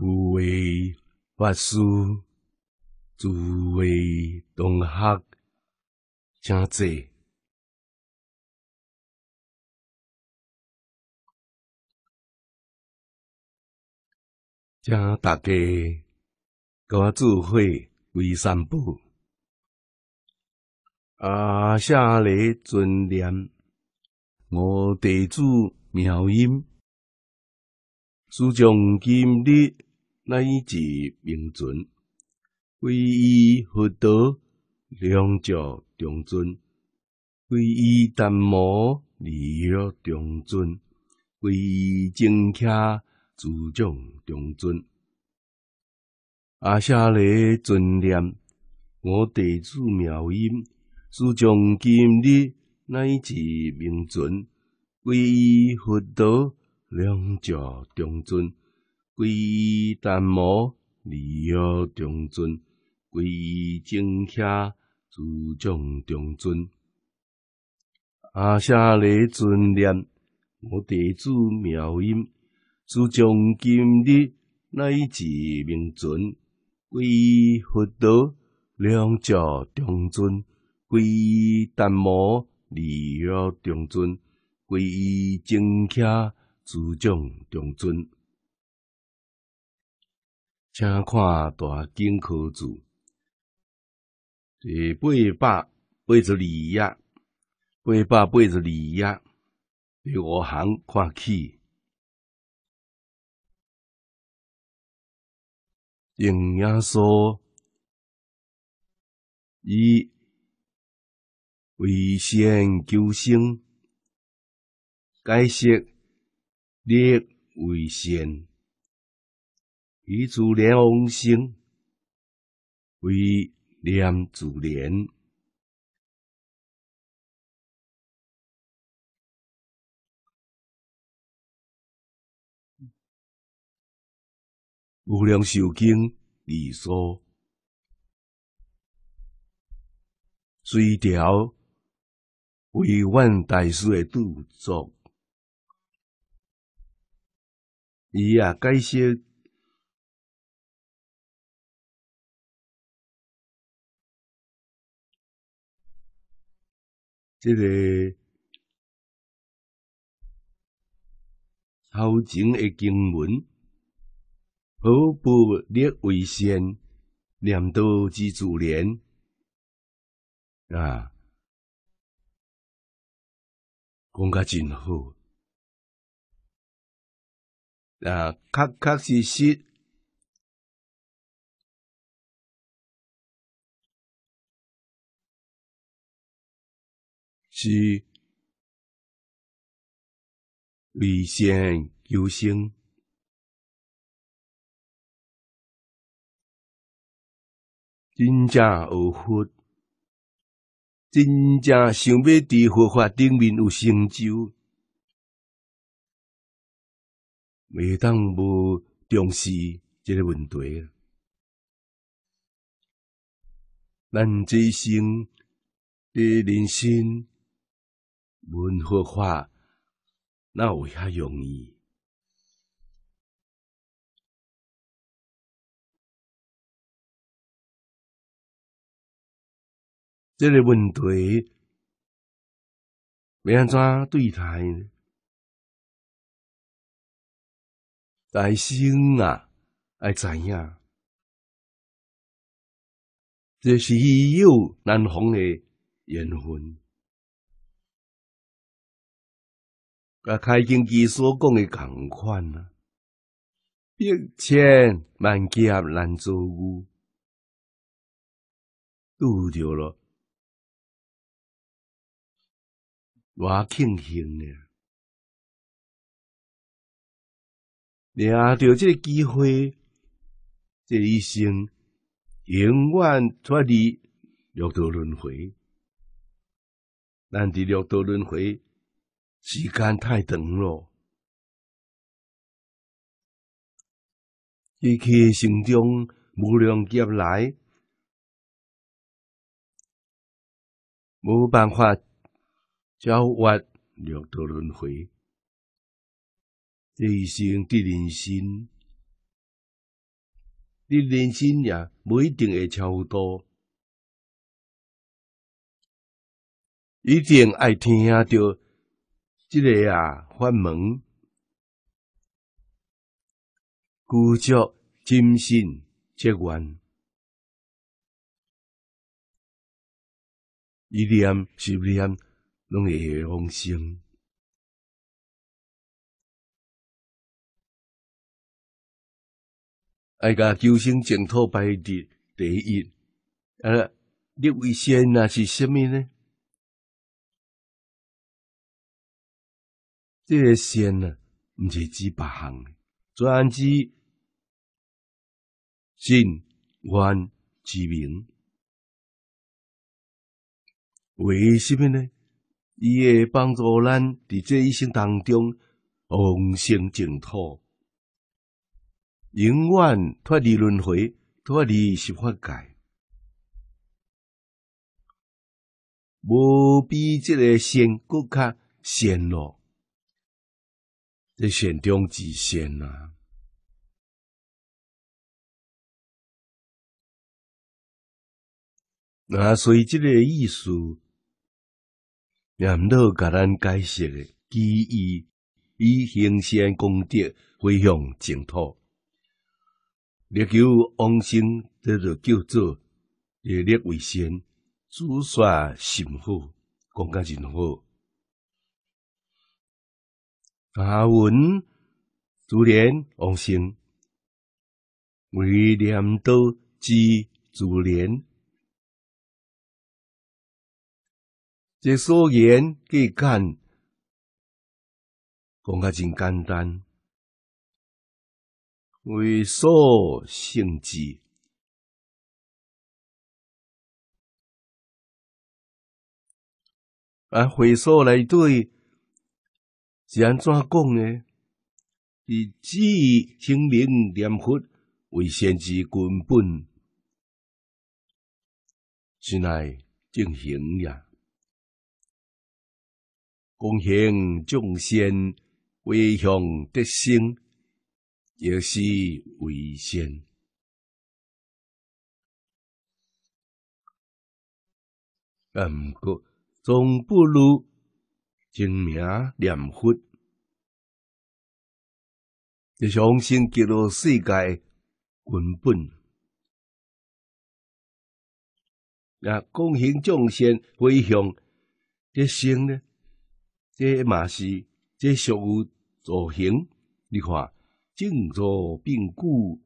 诸位法师，诸位同学，请坐。请大家跟我做会为三步。啊，下利尊念，我地主妙音。书中今日乃至明尊，皈依佛陀，两脚中尊；皈依淡摩，离了中尊；皈依正教，自将中尊。阿舍利尊念，我弟子妙音，书中今日乃至明尊，皈依佛陀。两教中尊，归依三宝；二教中尊，归依正遐诸众中尊，阿舍利尊念我弟子妙音，主众今日乃至名尊，归佛道。两教中尊，归依三宝；二教中尊，归依正教。自重重尊，请看大经课注第八百八十二页，八百八十二页，第五行看起，用亚索以为险求生解释。力为先，以自然往生为念自然。无量寿经二说，隋朝为万待师的著作。伊啊，解释即个超前诶经文，何不列为先？念多之自然啊，讲甲真好。啊，确确实实是理性修行，真正学佛，真正想要在佛法顶面有成就。未当无重视这个问题，咱这一生的人生文化化那有遐容易？这个问题要安怎对待呢？来生啊，爱知影，这是易有难逢的缘分，甲开经基所讲的同款啊，一千万劫难做我，遇到咯，我庆幸呀。抓到这个机会，这一生永远脱离六道轮回。但伫六道轮回时间太长咯，一期心中无量劫来，无办法超越六道轮回。人生对人生，对人生也不一定会超不多。一定爱听下着这个啊法门，故作真心结缘，一念十念，拢会放生。爱甲求生净土排第第一，啊！六为仙那是什么呢？这个仙呢，毋是做别行，专只信愿之名。为什么呢？伊会帮助咱伫这一生当中往生净土。永远脱离轮回，脱离十法界，无比这个仙骨卡仙咯，这仙中之仙啊！那所以个意思，也毋好甲咱解释诶，基于以行善功德，回向净土。力求往生，这就叫做日立为先，主帅甚好，讲甲真好。阿文，主连往生，为念到之主连，这所言既简，讲甲真简单。回溯性质，啊，回溯来对是安怎讲呢？以基清明念佛为先之根本，是来进行呀。恭行众善，归向德性。以是为先，但不过总不如精明念佛，一相信极乐世界根本，那共行众生回向，这生呢，这嘛是这属于助行，你看。静坐并顾，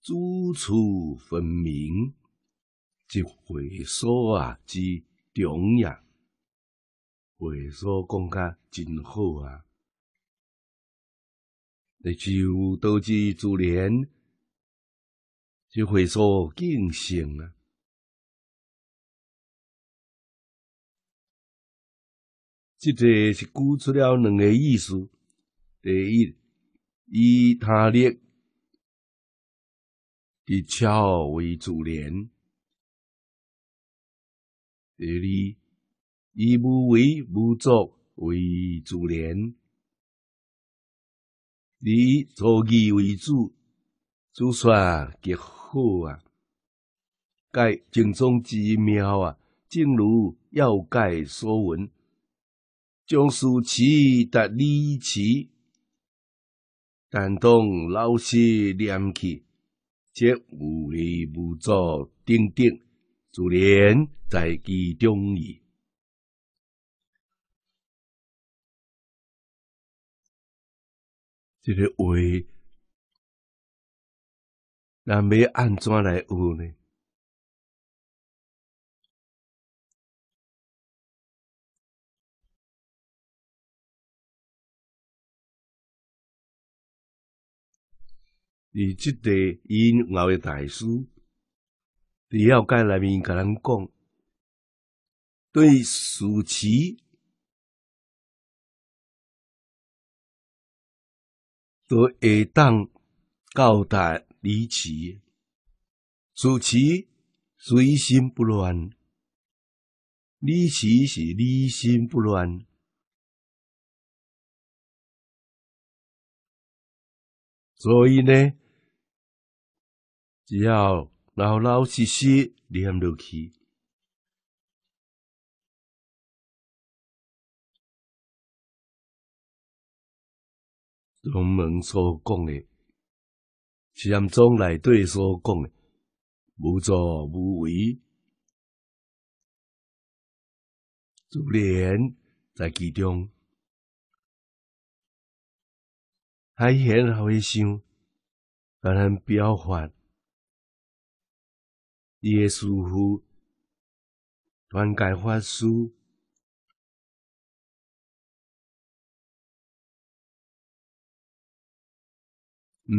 诸处分明。即回所啊，之重也。会所讲甲真好啊，你就导知自然，即回所静性啊。这个是鼓出了两个意思，第一。以他力的巧为主连，第二以无为无作为主连，以造诣为主，主算极好啊！盖正宗之妙啊，正如要盖所闻，将书奇达理奇。但当老师念起，则无为无助，定定自然在其中矣。这个话，咱要安怎来学呢？以即个因缘的大师，伫要在内面甲咱讲，对诗词，都会当教达理气；诗词随心不乱，理气是理心不乱，所以呢。只要老老实实念落去，龙门所讲的，是念中内底所讲的，无作无为，自然在其中。海贤后的想，咱能表法。伊诶师父，传戒法师，毋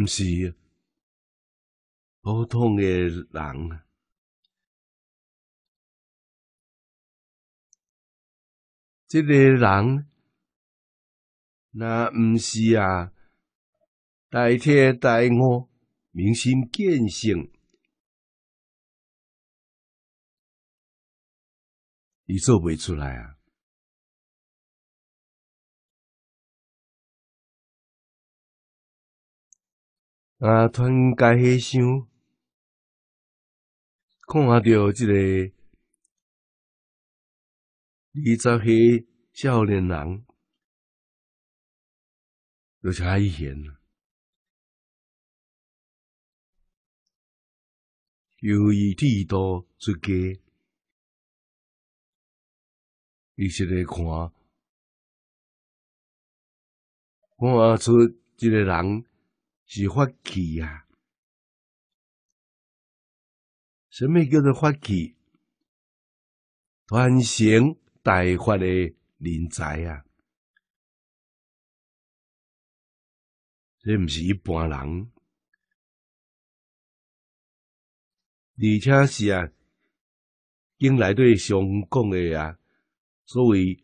是普通诶人。即个人，若毋是啊，代替大悟，明心见性。你做不出来啊！啊，团结思想，看下到这个二十岁少年人，就是还嫌，由于地道出家。伊是咧看看出即个人是发起啊？什么叫做发起？传承大发的人才啊！这毋是一般人，而且是啊，经来对上讲的啊。所为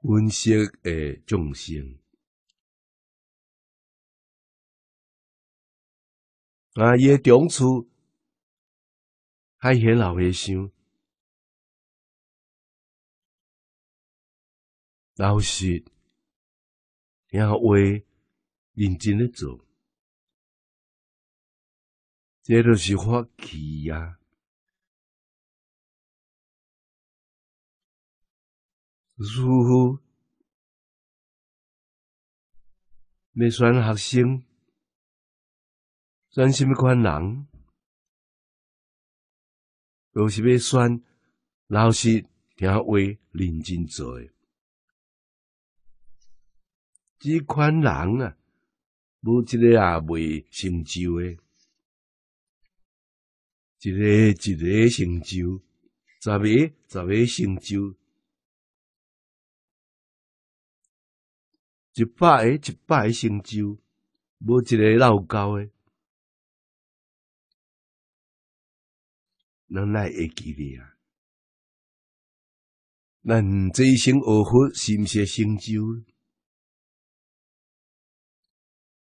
温声的众生，伊也当初还些老的想，老实然后话，认真的做。这都是风气呀！师父，要选学生，选什么款人？都是要选老师，听话认真做。这款人啊，无一个也未成就诶。一个一个成就，十个十个成就，一百个一百个成就，无一个落高诶，咱来会记哩啊！咱这一生恶福是毋是成就？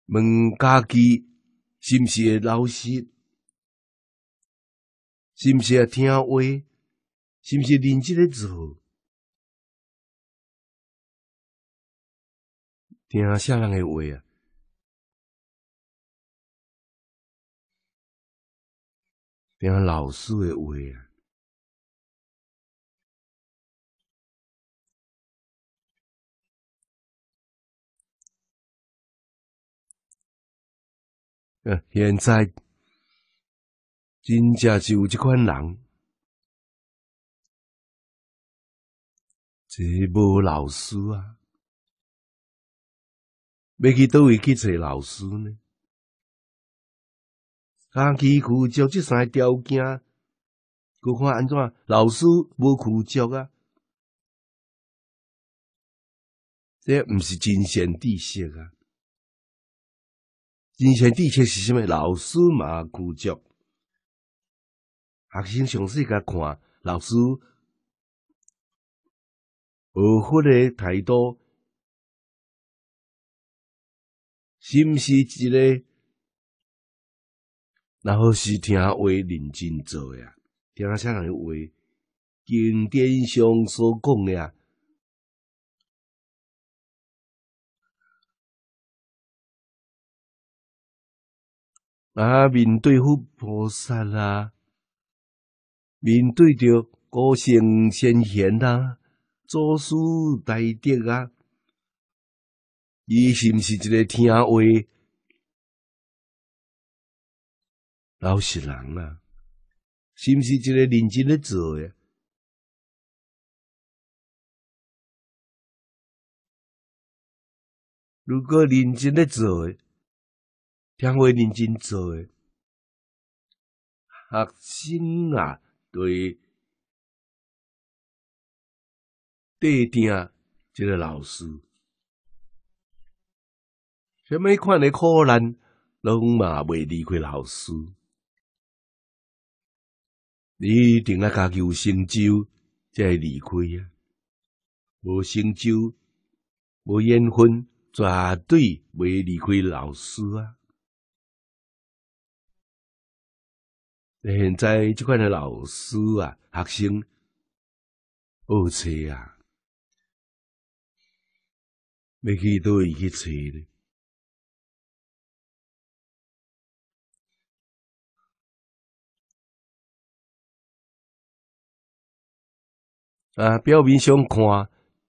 问家己是毋是老实？是毋是啊？听话，是毋是年纪的时候？听啥人的话啊？听老师的话啊？嗯，现在。真正是有即款人，即无老师啊！要去倒位去找老师呢？家己拒绝即三个条件，去看安怎？老师无拒绝啊？这毋是真仙知色啊！真仙知色是啥物？老师嘛拒绝。学生上试甲看老师，有法的态度，毋是一个？然后是听话认真做呀，听啥人诶话，经典上所讲呀，啊，面对佛菩萨啦。面对着高声先贤啊，做事大德啊，伊是毋是一个听话老实人啊？是毋是一个认真咧做诶？如果认真咧做，诶，听话认真做诶，学生啊。对，对天啊，这个老师，什么款的困难，拢嘛未离开老师。你一定要加求成就，才离开啊。无成就，无缘分，绝对未离开老师啊。现在这款的老师啊，学生二车啊，每去都会去找的啊。表面上看，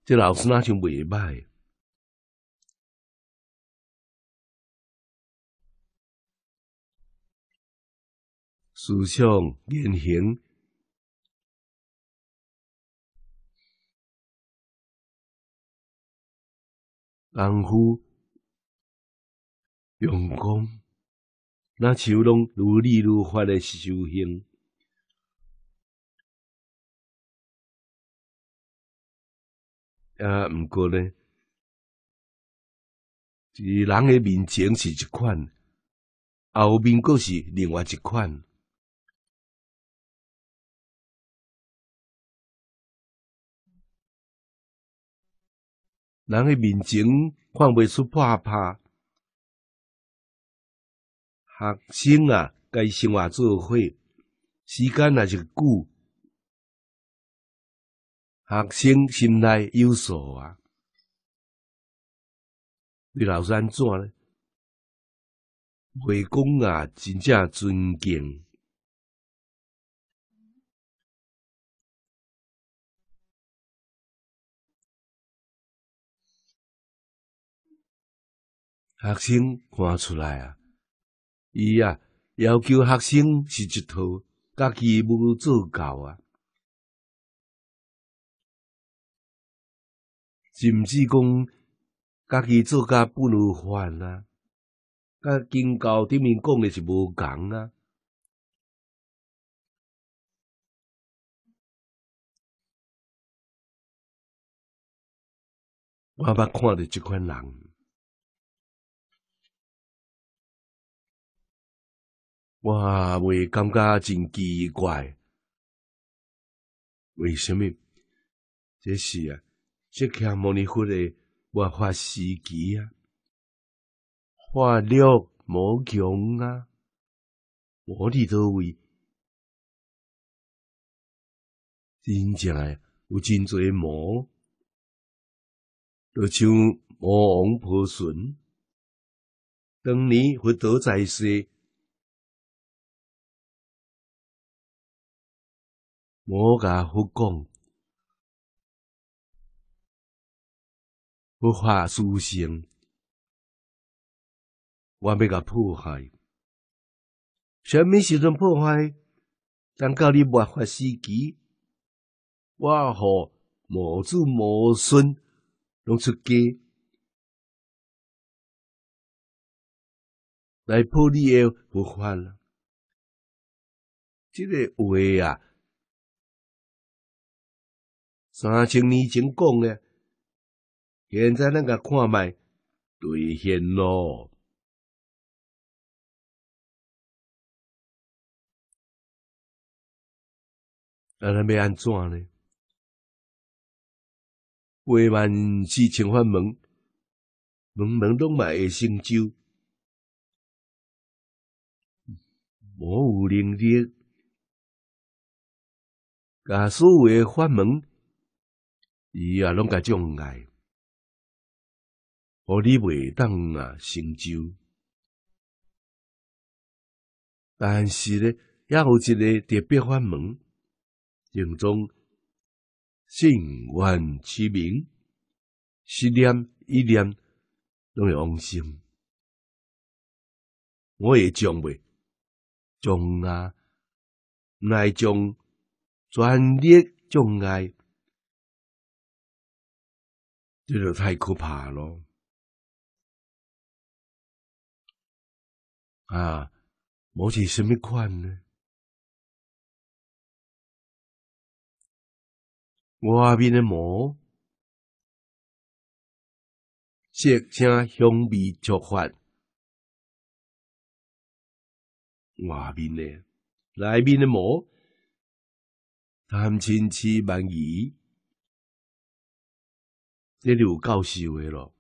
这老师那就袂歹。思想言行，功夫用功，那求拢如理如法的修行。啊，毋过咧，人诶面前是一款，后面佫是另外一款。人诶面前看袂出破怕，学生啊，该生活做伙，时间也是久，学生心内有数啊，对老师安怎呢？话讲啊，真正尊敬。学生看出来啊，伊啊要求学生是一套，家己不如做教啊，甚至讲家己做甲不如犯啊，甲经教顶面讲的是无共啊。我捌看着即款人。我会感觉真奇怪。为虾么？即是啊，即刻摩尼佛的我法时机啊，法了无穷啊，我伫倒位，真正诶有真侪魔，就像魔王婆孙，当年佛陀在世。魔甲护供，佛法殊胜，我要甲破坏。虾米时阵破坏？等到你魔法时期，我吼魔祖魔孙拢出家来破你个佛法了。即个话啊！三千年前讲的，现在咱甲看卖兑现咯？咱来要安怎呢？话万四千法门，门门拢卖会成就，无有能力，假使为法门。伊啊拢甲障碍，互你袂当啊成就，但是咧，抑有一个特别法门，正中信愿其名，十念一念，拢会往生。我也将袂将啊来将专业障碍。这个太可怕了！啊，毛是什么款呢？外面的毛，色青香味足发；外面的，里面的毛，淡青色板椅。你有教授的咯？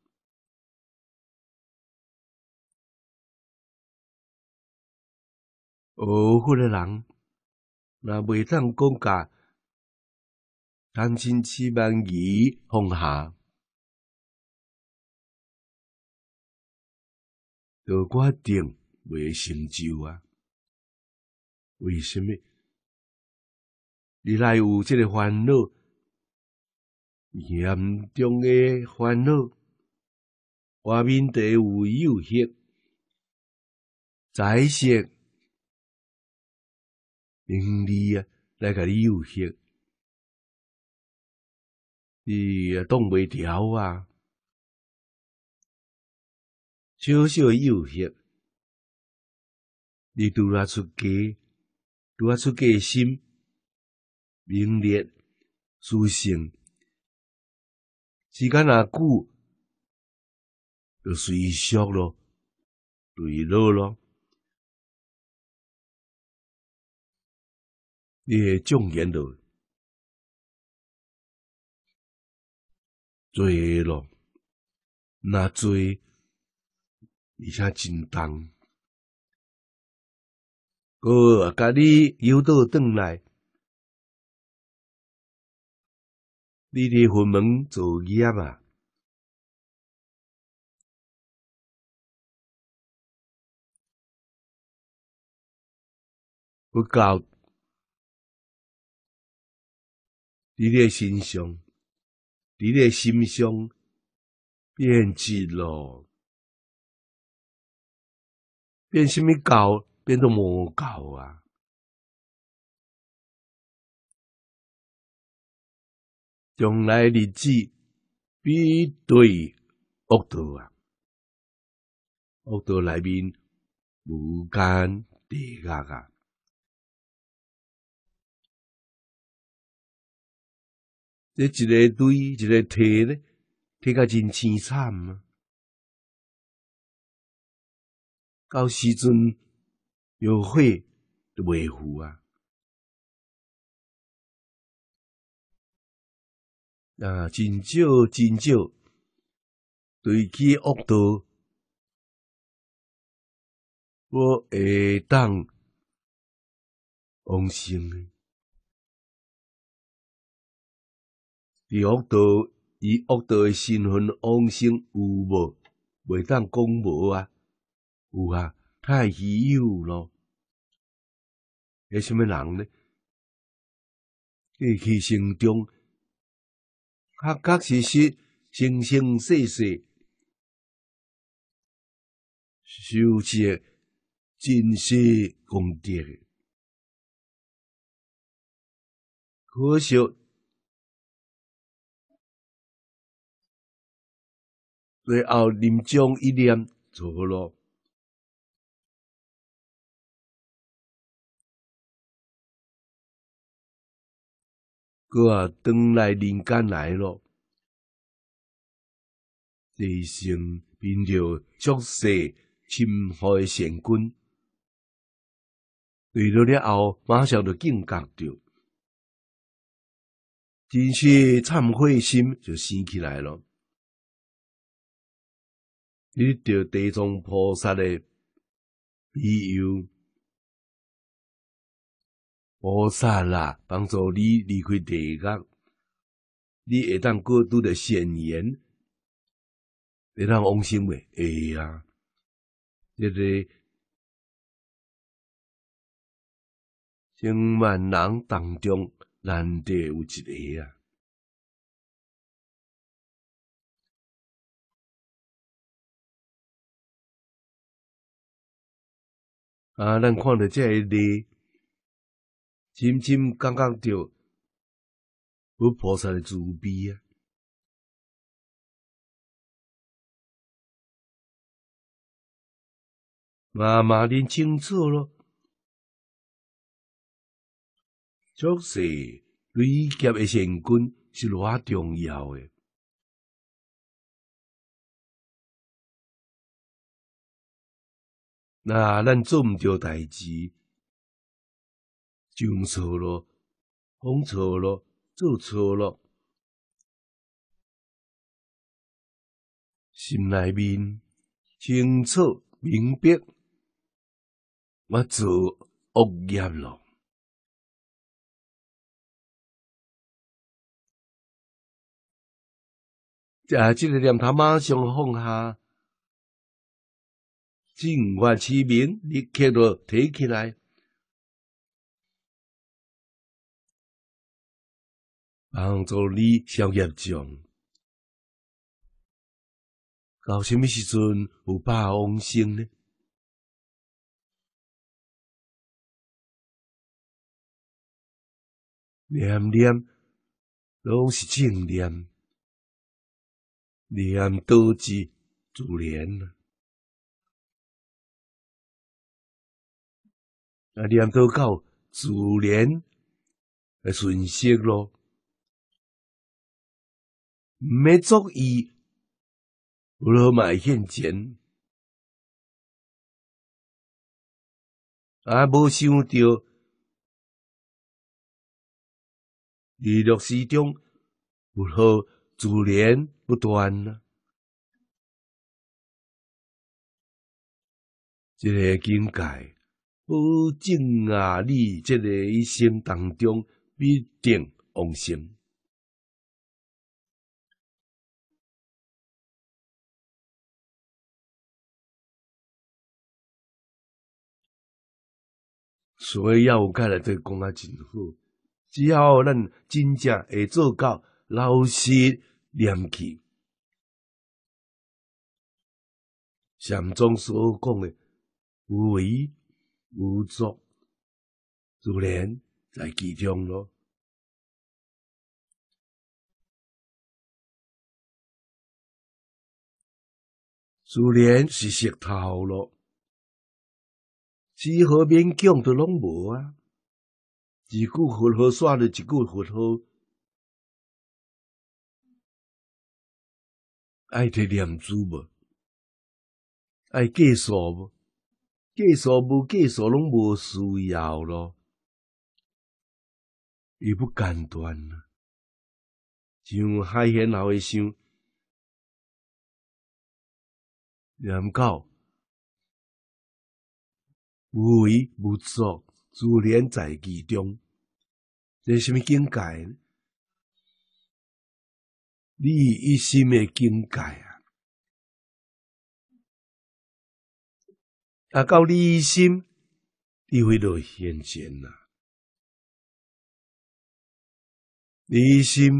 学佛的人，那未当讲价，三千七万二放下，就决定未成就啊？为什么？你内有即个烦恼？严重诶烦恼，外面得有诱惑，财色名利啊，来甲你诱惑，你也挡袂了啊！小小诱惑，你拄啊出家，拄啊出家心，名利、私心。时间若久，就随衰咯，随累咯，你会重言咯，做下咯，那最，而且真重，我阿你有到转来？你伫佛门做业啊，不教，你的心胸，你的心胸变质咯，变什么教，变做魔教啊！将来日子必对恶道啊！恶道内面无间地狱啊！这一个堆，一个提呢，提个真凄惨啊！到时阵又会未赴啊！啊！真少，真少，对其恶道，我会当往生伫恶道，以恶道诶身份往生有无？袂当讲无啊？有啊！太稀有咯。迄什么人呢？地去生中。他确实实，生生世世修持真实功德可惜最后临终一念错了。哥啊，等来人间来咯。这一生着卓识、心厚的善根，遇到了后马上就警觉着，真是忏悔心就升起来了，你着地藏菩萨的庇佑。菩萨啦，帮助你离开地狱，你会当过度的善言，会当往生未？会啊！一个千万人当中，难得有一个啊！啊，咱看到这个里。深深感觉到无菩萨的慈悲啊！妈妈练清楚咯，就是累劫的神棍是偌重要的。那咱做唔到代志。上错了，放错了，做错了，心里面清楚明白，我做恶业了。啊，这个念头马上放下，正话起名，立刻提起来。帮助你消业障，到什么时阵有百王星呢？念念都是正念，念多即自然了。啊，念多到自然的顺适咯。没足意如何买现钱，啊，无想到娱乐时终如何自然不断呢？这个境界，保证啊，你这个一生当中必定往生。所以，药有看来这个讲啊真好，只要咱真正会做到老实念气，禅宗所讲的无为无作，自然在其中咯，自然是石头咯。几乎勉强都拢无啊！一句佛号煞了，一句佛号，爱提念珠无？爱计数无？计数无计数拢无需要咯，也不简单啊！像海贤老的想，人告。无为无作，自然在其中。这是咩境界？你一心诶境界啊？啊，到你一心，你会到现前啊。你一心，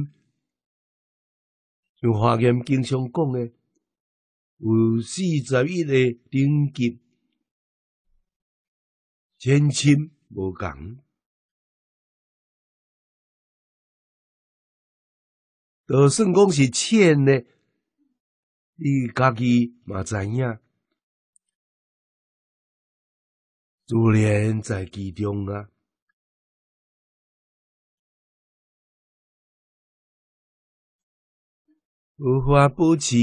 像华严经常讲的，有四十一个等级。千千无同，就算讲是欠呢，你家己嘛知影，自然在其中啊。无法保持，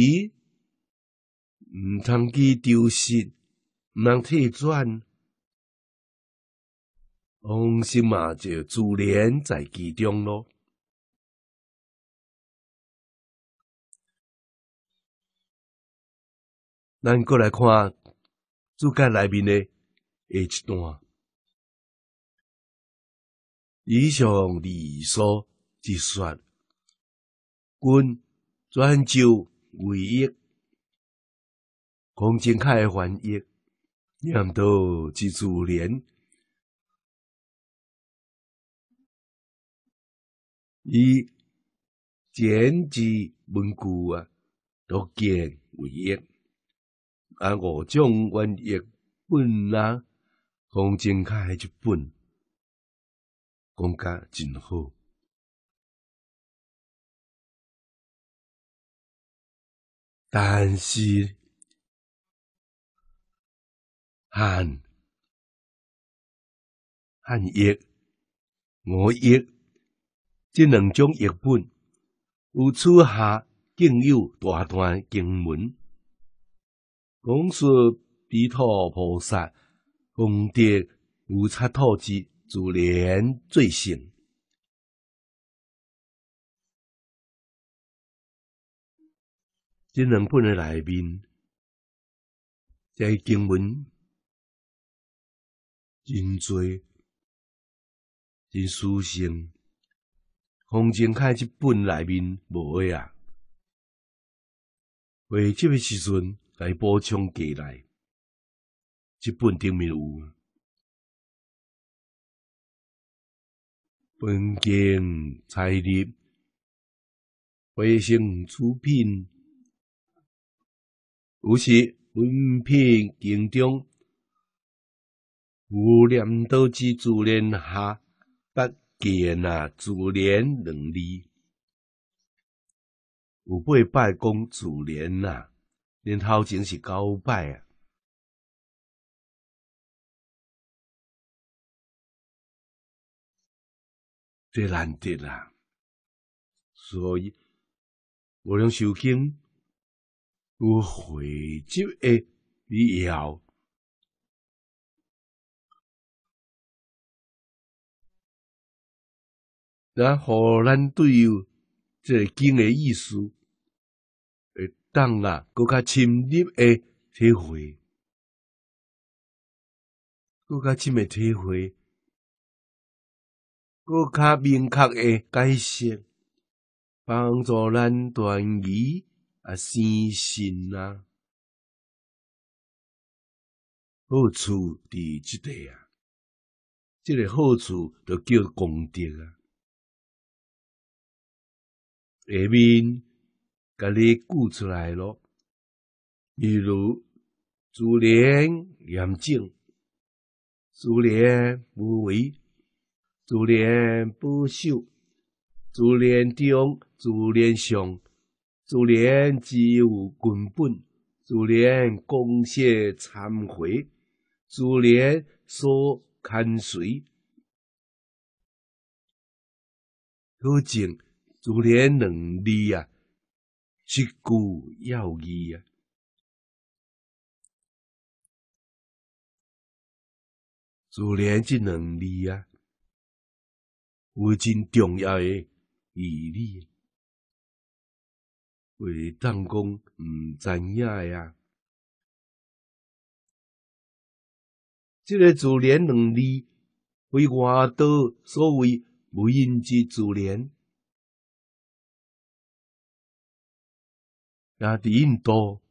毋通去丢失，毋通退转。放心嘛，就自然在其中咯。咱过来看注解内面的下一段。以上理所即算，捐转就唯一，恭敬开翻译，念到即自然。以简辑文句啊，都见为益。啊，五种文译本啊，方正楷一本，讲甲真好。但是，汉汉译、我译即两种译本，有初下更有大段经文，讲述地陀菩萨功德无差透之，助然最胜。即两本的内面，这经文真多，真殊胜。《红尘》看即本内面无诶啊，画集的时阵来补充过来，即本顶面有。本经财力，回生出品，有时文品精中，无念多之自然下。见啊，自然两字有八拜讲自然啊，恁头前是九拜啊，最难得啦。所以我用受经，我汇集的以后。那何咱对有这经诶意思，会当啊，搁较深入诶体会，搁较深诶体会，搁较明确诶解释，帮助咱转移啊，生信啊，好处伫即带啊，即个好处就叫功德啊。下面给你举出来咯，比如珠然严正，珠然无为，珠然不朽，珠然中，珠然上，珠然机有根本，珠然公谢参会，珠然所堪随，究竟。自然两字啊，一句要义啊。自然这两字啊，有真重要个意义，袂当讲毋知影个呀。这个自然两字，为外多所谓无认之自然。啊！在印度，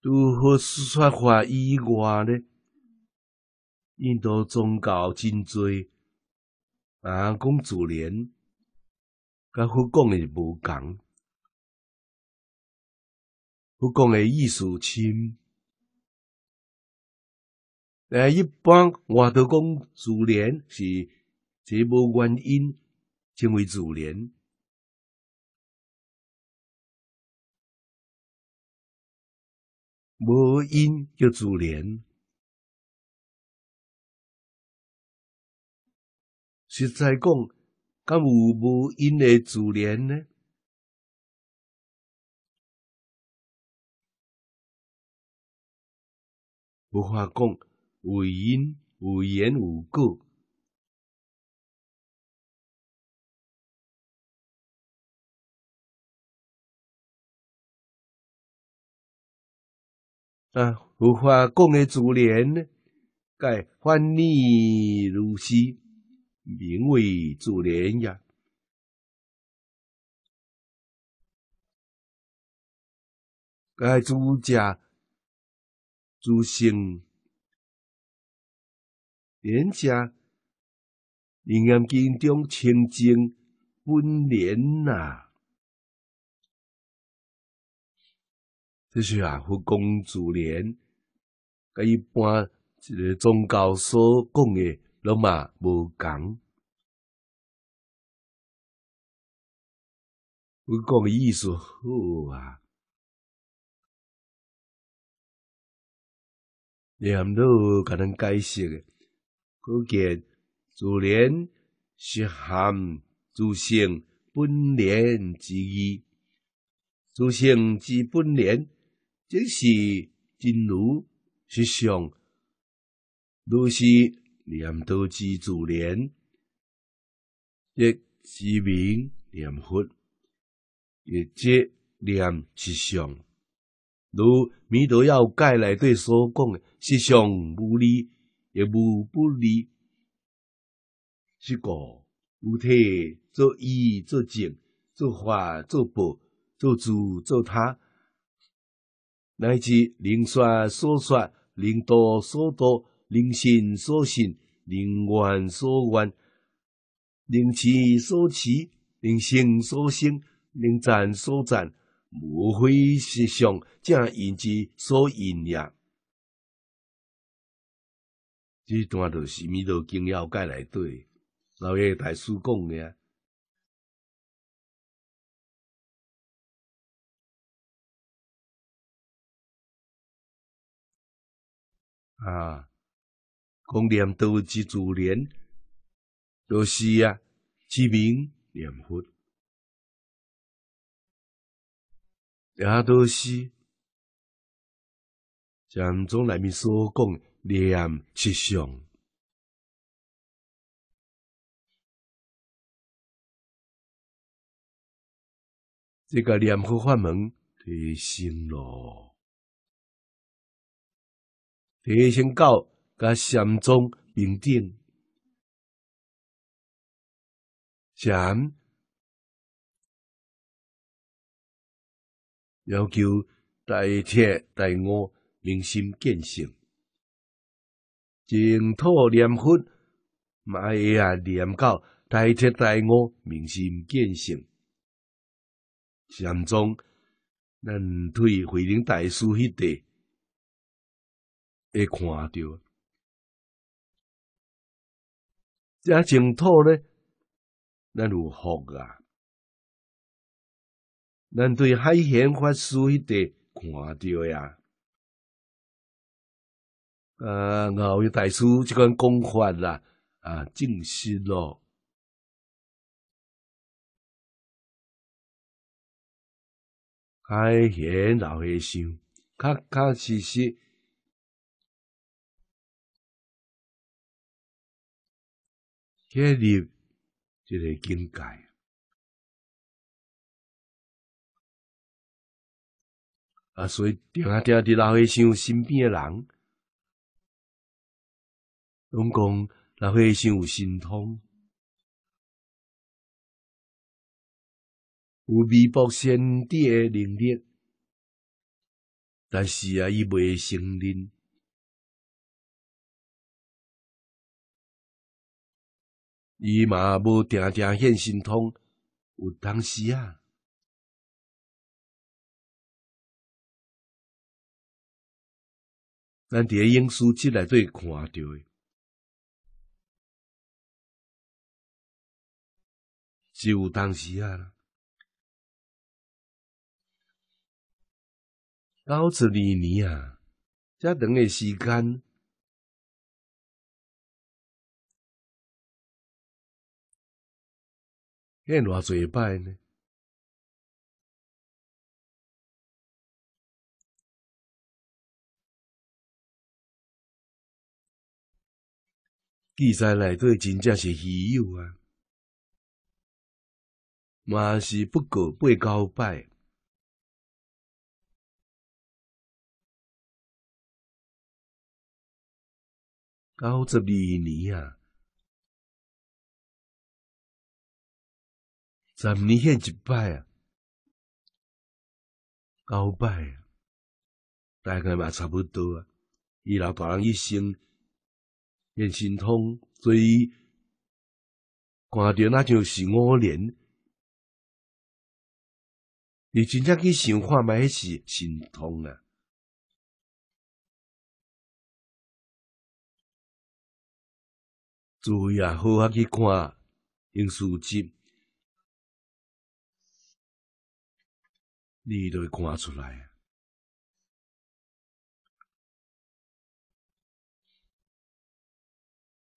除佛说法以外呢，印度宗教真多啊，讲自莲，甲佛讲的无共，佛供的艺术深。诶，一般我都讲自然是这无原因，成为自然，无因叫自然。实在讲，敢有无因的自然呢？无法讲，有因、有缘、有故。啊！佛法讲的自然，呢，该翻译如是，名为自然呀。该主者人生，念者临中清净本念呐。就是啊，佛讲自缘，甲一般一个宗教所讲诶，拢嘛无共。我讲诶意思好啊，两路可能解释诶，可见自缘是含诸性本缘之一，诸性之本缘。即是真如实相，如是念道之自然，亦知名念佛，亦即念实相。如弥陀要解内对所讲的实相无理，亦无不离。是故，无体作意、作境、作法、作报、作主、作他。乃至灵山所说、灵多所多，灵信所信，灵愿所愿、灵持所持，灵性所性，灵赞所赞，无非是上正因之所因也。这段就是弥陀经要解来对，老爷大师讲的啊，讲念叨之助念，都是啊，积名念佛，也都是像中内面所讲，念七上，这个念佛法门提心咯。提升到甲禅宗平等禅，要求大彻大悟明心见性，净土念佛，买下念佛，大彻大悟明心见性，禅宗能对慧能大师迄地。会看到，遮净土呢，咱有何啊？咱对海贤法师一点看到呀，啊，呃，我大师这个公法啦，啊，正心咯，海贤老和尚，确确实实。建立这个境界，啊，所以定啊伫老和尚身边诶人，拢讲老和尚有神通，有弥补先天诶能力，但是啊，伊未成灵。伊嘛无定定现神通，有当时啊，咱伫个影书集内底看着诶，就有当时啊，九十二年啊，遮长个时间。迄偌侪摆呢？记载内底真正是稀有啊，嘛是不过八九摆、九十二年啊。十年一拜啊，九摆啊，大概嘛差不多啊。伊老大人一生也心痛，所以看到那就是五年。你真正去想看，迄是心痛啊。注意啊，好好去看，应书籍。你都会看出来。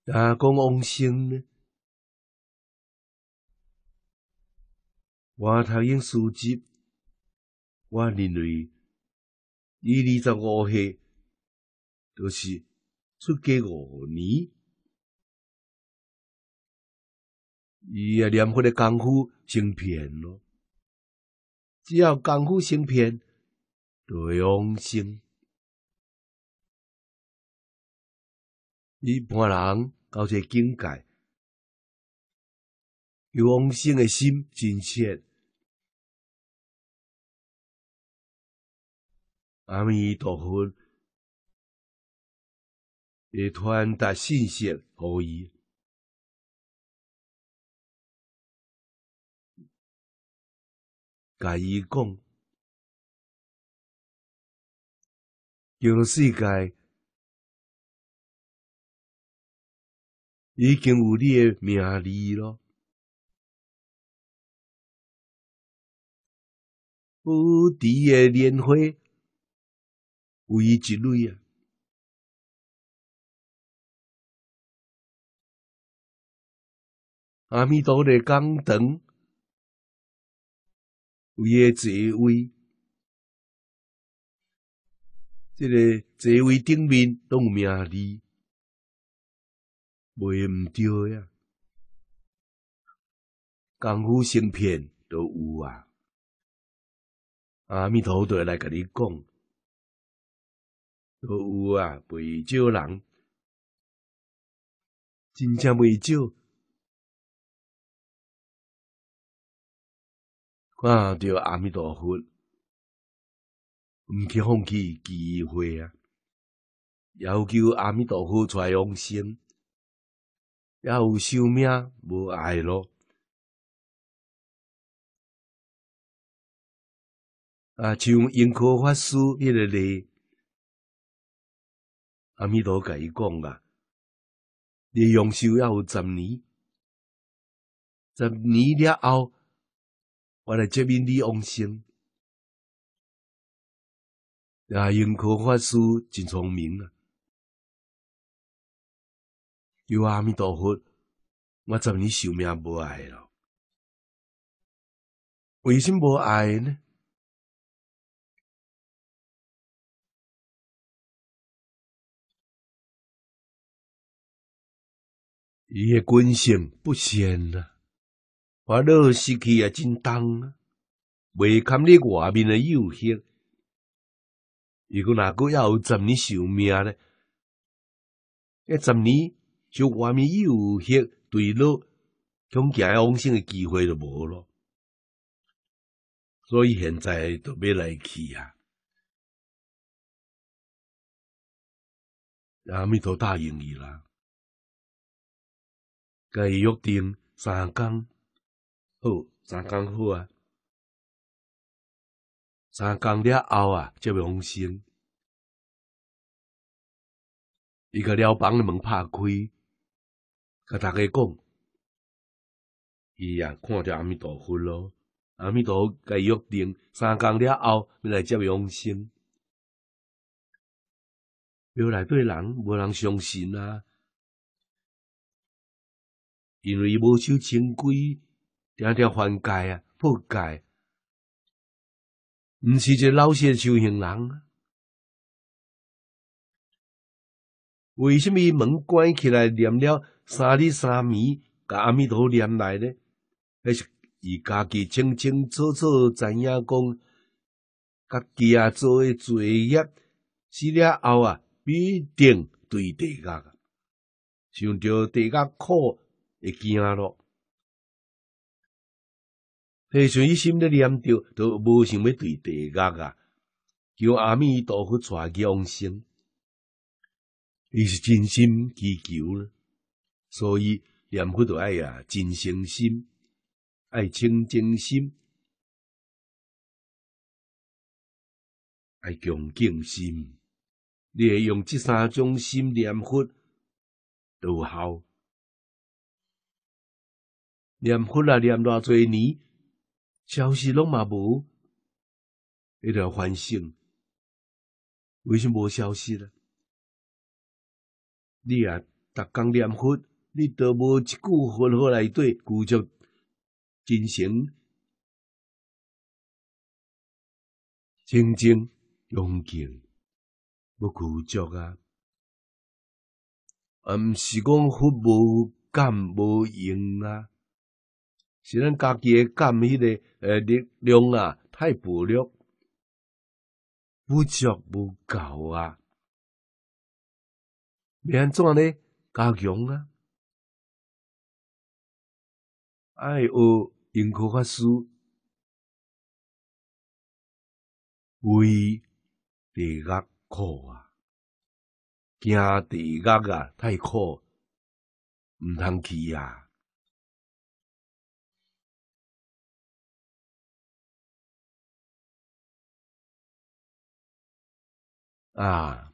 讲王星呢，我读应书籍，我认为伊二十五岁就是出家五年，伊也练发的功夫成片咯。只要功夫深，片用心，一般人到这境界，用心的心真切。阿弥陀佛，一传达信息可以。甲伊讲，这世界已经有你个名字咯。菩敌诶莲花为一类啊，阿弥陀佛，刚等。为个座位，这个座位顶面拢有名字，袂毋对呀？功夫成片都有啊！阿弥陀佛来甲你讲，都有啊！未少人，真正未少。看到阿弥陀佛，毋去放弃机会啊！要求阿弥陀佛在用心，要有寿命无爱咯。啊，像因果法师迄个咧，阿弥陀甲伊讲啊，你用寿要有十年，十年了后。我来接明你妄心，啊！印科法师真聪明啊，有阿弥陀佛，我祝你寿命无爱了。为什么无爱呢？伊个根性不善呐。我老时期也真当，未堪你外面的诱惑。如果哪个要十年寿命咧，一十年就外面诱惑对老，从假往生的机会就无咯。所以现在就要来去啊！阿弥陀答应伊啦，跟伊约定三工。好，三更好啊，三更了后啊，接亡身。伊个寮房的门拍开，甲大家讲，伊啊看着阿弥陀佛咯，阿弥陀该约定三更了后来接亡身，庙内底人无人相信啊，因为伊无收清规。定定翻戒啊，不戒，毋是一老实修行人。为什么门关起来念了三日三暝，甲阿弥陀念来呢？还是伊家己清清楚楚知影讲，家己啊做诶作业死了后啊，必定对地家，想着地狱苦会惊咯。迄提伊心咧念着，都无想要对地狱啊！求阿弥陀佛，传个往生，伊是真心祈求了，所以念佛就爱啊，真诚心，爱清净心，爱恭敬心，你会用即三种心念佛都效。念佛啊，念偌侪年。消息拢嘛无一条反省，为什么消息呢？你啊，逐工念佛，你都无一句佛号来对，拒绝真诚、清净、恭敬，要拒绝啊。毋、唔是讲佛无干无用啊。是咱家己诶干起的，呃，力量啊，太薄弱，不足不够啊。要安怎呢？加强啊！爱学英国法师，危地压苦啊，惊地压啊，太苦，毋通去啊。啊！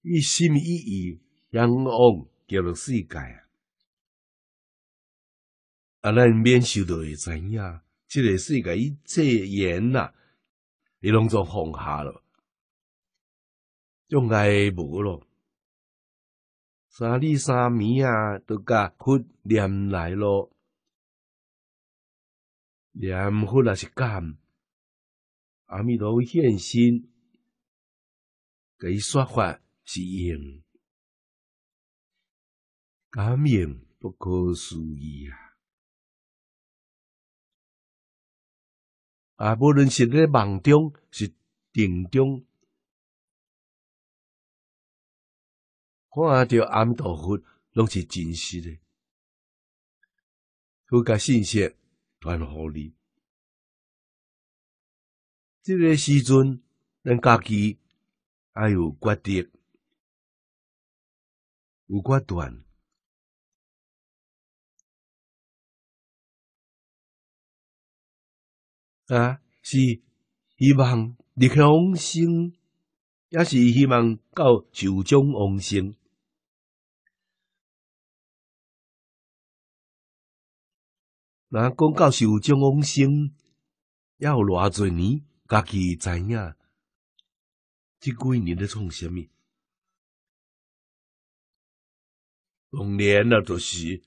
一心一意向往极乐世界啊！啊，咱免受着会怎样？这个世界一遮严呐，你拢做放下喽，就该无咯。三日三暝啊，都甲佛念来咯，念佛也是干。阿弥陀现身。这说法是因感应不可思议啊！啊，无论是咧梦中是定中，看到阿弥陀佛拢是真实的，佛甲信息传乎你。这个时阵，咱家己。爱有决定，有决断。啊！是希望立鸿心，也是希望到九江往生。那讲到九终往生，要偌侪年，家己知影。即几年咧创啥物？往年啊就是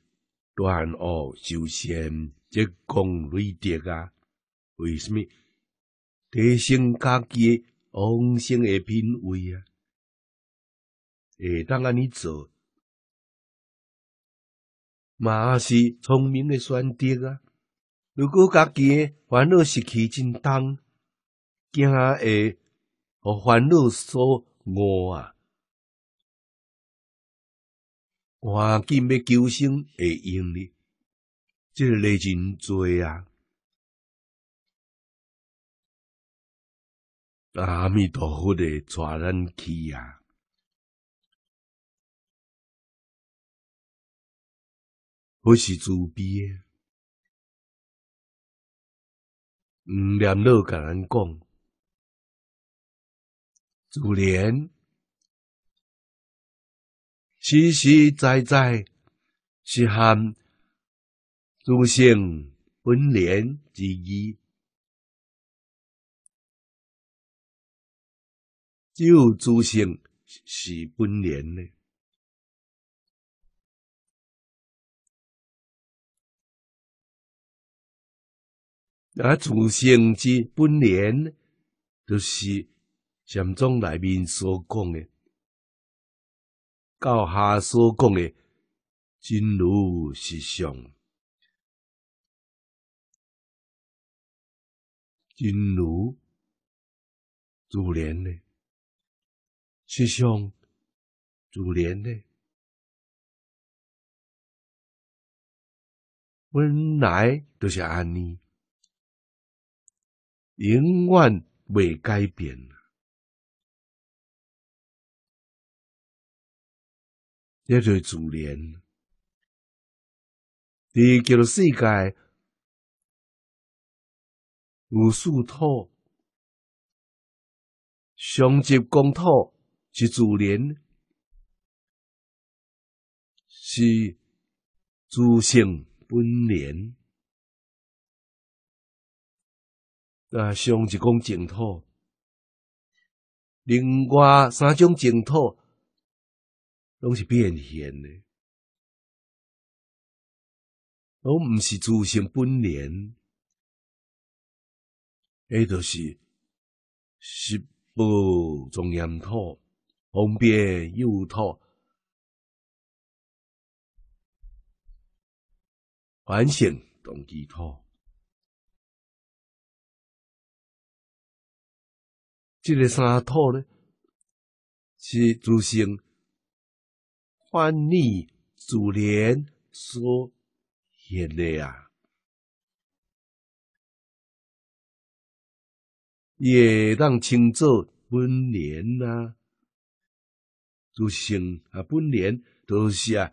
断后，就先即工累着啊。为虾米提升家己诶王姓诶品位啊？会当安尼做？嘛是聪明诶选择啊。如果家己诶烦恼失去真当惊啊会。和烦恼所误啊，我紧要求生的因呢，这个累真多啊！阿弥陀佛的带咱去啊！我是慈悲，毋念老甲咱讲。祖莲，实实在在是含自性本莲之一，就自性是本莲呢？而自性之本莲就是。禅宗内面所讲的，教下所讲的，真如实相，真如自然呢？实相自然呢？本来就是安尼，永远未改变。也是自然。地球世界无数土，相接共土是自然，是诸性本然。啊，相接讲净土，另外三种净土。拢是变现的，而毋是自性本然。诶，著是十步种盐土，旁边又土，反省种基础。这个三土呢，是自性。翻译主莲说：“眼泪啊，也当称做本莲呐，都行啊。本莲都是啊，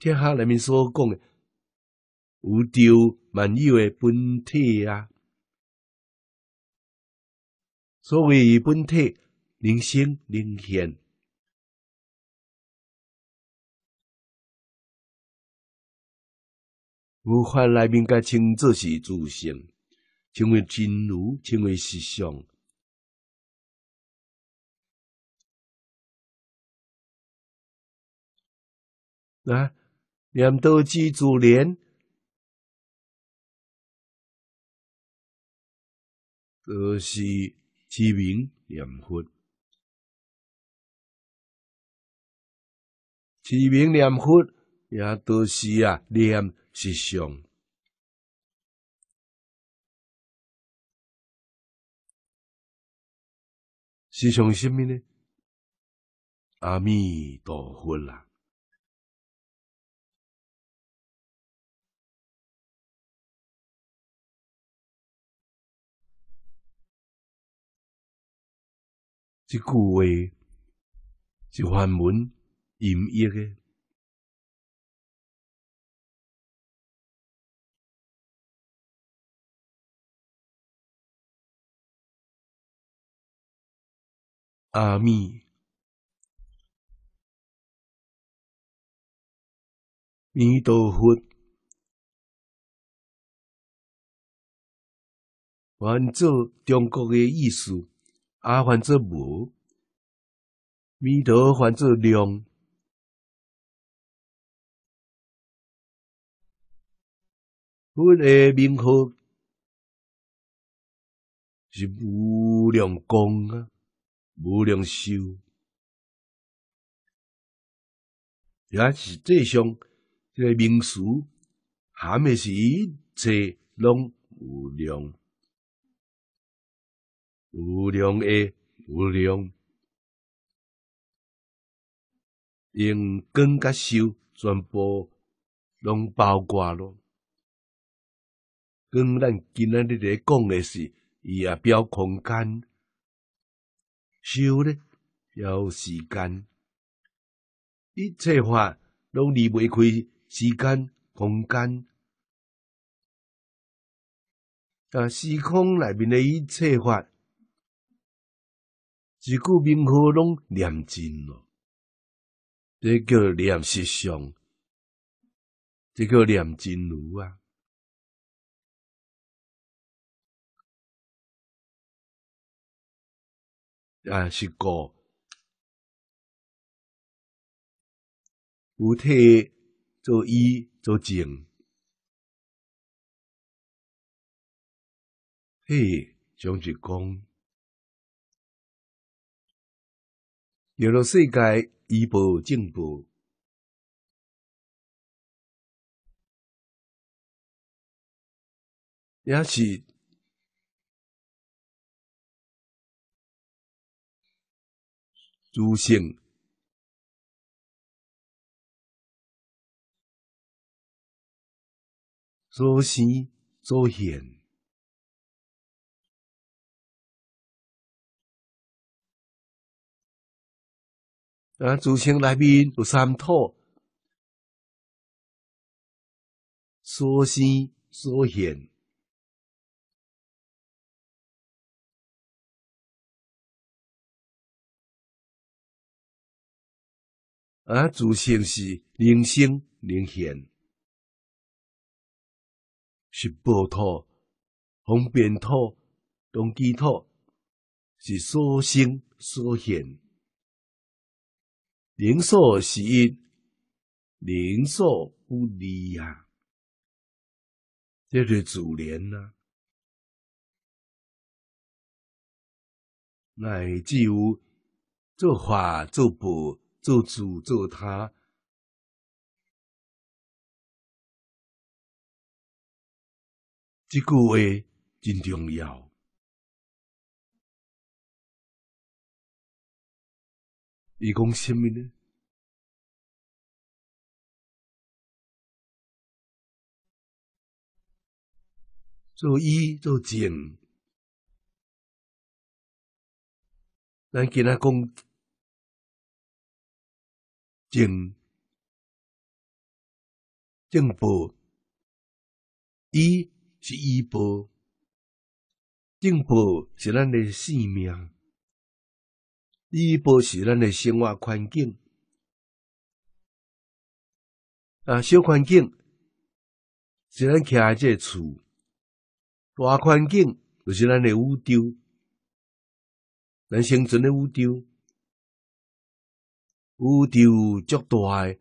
天下人民所讲的，有丢万有的本体啊。所谓本体，人生、人现。”佛法内面，该称作是自性，称为真如，称为实相。来，念到知足莲，都是知明念佛，知明念佛也都是啊念。是上。是上什么呢？阿弥陀佛啦，一句话，一梵文，音译的。阿弥，弥陀佛，还做中国的意思，阿还做无，弥陀还做量，佛的名号是无量光啊。无量修，也是这种这个名词含的是一切拢无量，无量的无量，用更甲修全部拢包括了。跟咱今日咧讲的是，伊也表空间。修咧要时间，一切法拢离袂开时间空间，啊时空内面的一切法，一句名号拢念尽咯，这叫念实相，这叫念真如啊。啊，是过，有天做义做正，嘿，总是讲，有了世界义布正布，也是。主性，所生所现。啊，主性内面有三土，所生所现。啊，自信是人生灵现，是依土、方便土、同寄托，是所生所现。灵所是一，灵所不离啊，这是自然呐。乃至有作法作不。做主做他，这句话真重要。伊讲什么呢？做依做尽，咱今日讲。正政报，伊是医报，政报是咱的性命，医报是咱的生活环境。啊，小环境是咱徛这厝，大环境是咱的乌丢，咱生存的乌丢。乌巢足大，诶，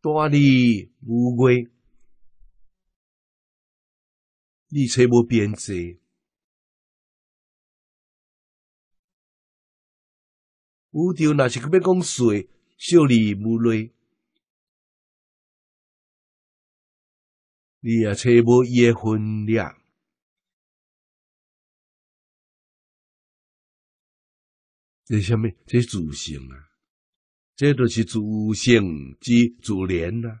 大你乌龟，你找无边际。乌巢若是要讲水，小而无类，你也找无伊诶分量。这什么？这自性啊！这都是自性之自然啊。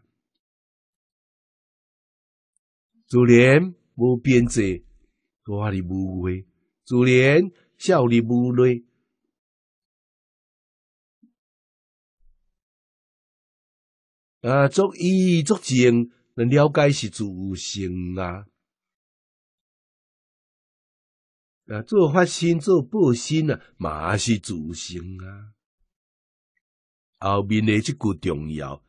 自然无边际，大力无畏，自然笑力无泪。啊，作以作精，能了解是自性啊！那做发心、做布心啊，嘛是自性啊。后面呢，即句重要，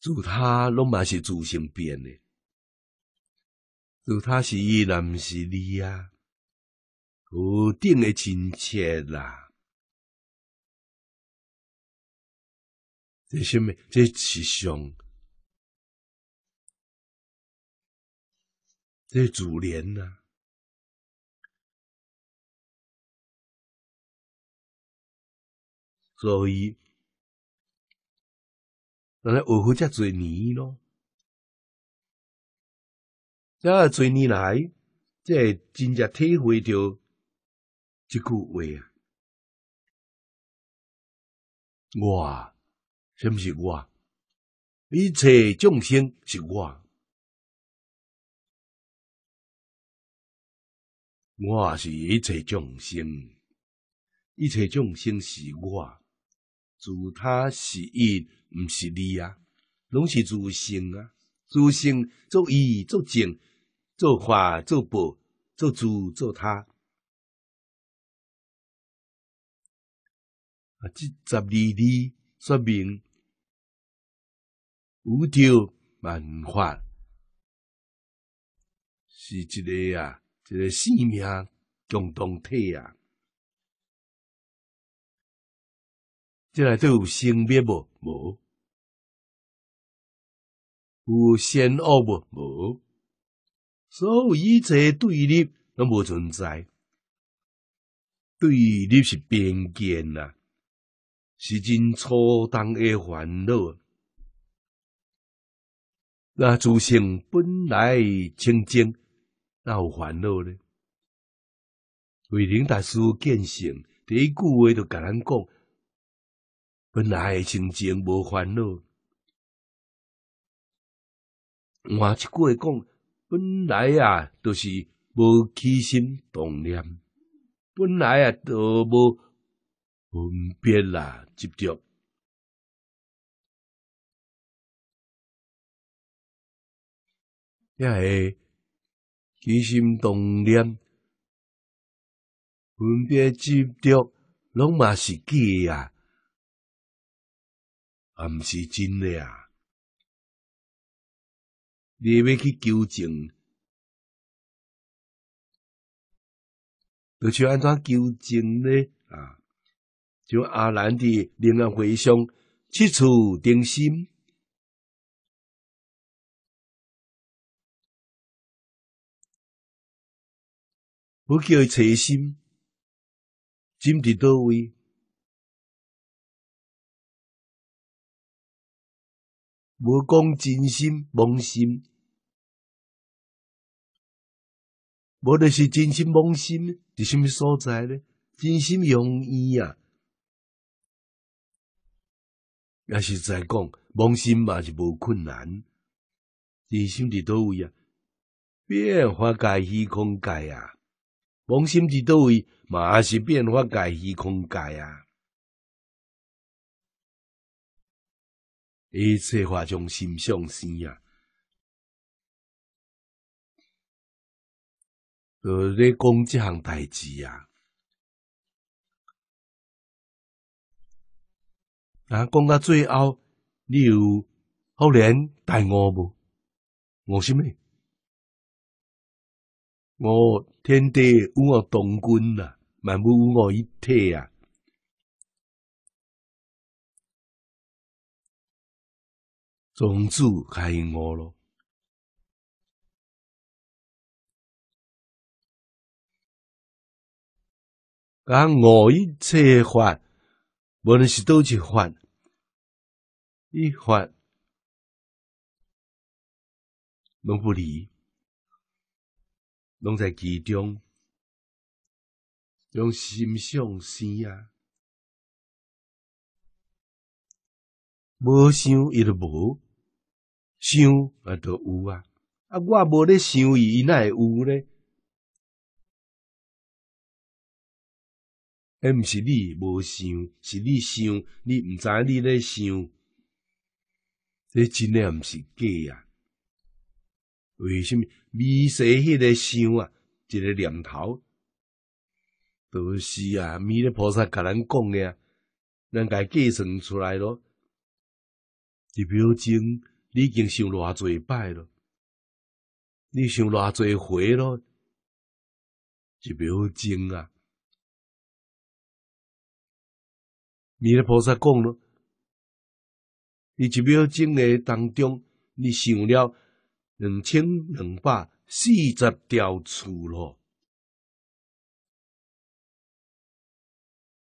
自他拢嘛是自性变的，自他是伊，那毋是你啊，固定的亲切啦。这什么？这相。这几年呢，所以，咱来活好这侪年咯，遮侪年来，这真正体会到即句话啊，我啊，是是我？一切众生是我。我是一切众生，一切众生是我，自他是一，毋是你啊，拢是自性啊，自性作伊作证，作化作报，作主作他。啊，即十二字说明无着万法是一个啊。一个生命共同体啊，即内都有生命无无，有善恶无无，所有一切对立拢无存在，对立是偏见呐，是真初动的烦恼，那自性本来清净。哪有烦恼呢？慧能大师见性第一句话就甲咱讲：本来清净无烦恼。换一句话讲，本来啊就是无起心动念，本来啊都无分别啦，即种，因为。起心动念，分别执着，拢嘛是假啊，啊毋是真诶啊！你要去求证，要去安怎求证呢？啊，就阿兰的临安会上，七处定心。不叫找心，心在叨位；无讲真心妄心，无著是真心妄心，是甚物所在咧？真心容易啊，也是在讲妄心嘛，是无困难。真心伫叨位啊？变化界虚空界啊！王心之到位，嘛是变化界虚空界啊！一切法从心生起啊！我你讲即项代志啊？啊，讲到最后，你有忽然带我无？我是咩？我天地乌我同君呐，万物乌我一体啊，宗主开我了，刚我一切换，无论是多一换，一换拢不离。拢在其中，用心想思啊，无想伊著无，想啊著有啊，啊我无咧想伊，伊会有咧？诶，毋是你无想，是你想，你毋知你咧想，你真诶毋是假啊？为什么弥陀迄个想啊，一个念头都是啊？弥勒菩萨甲咱讲啊，咱家计算出来咯，一秒钟你已经想偌侪摆咯，你想偌侪回咯，一秒钟啊！弥勒菩萨讲咯，你一秒钟诶，当中，你想了。两千两百四十条厝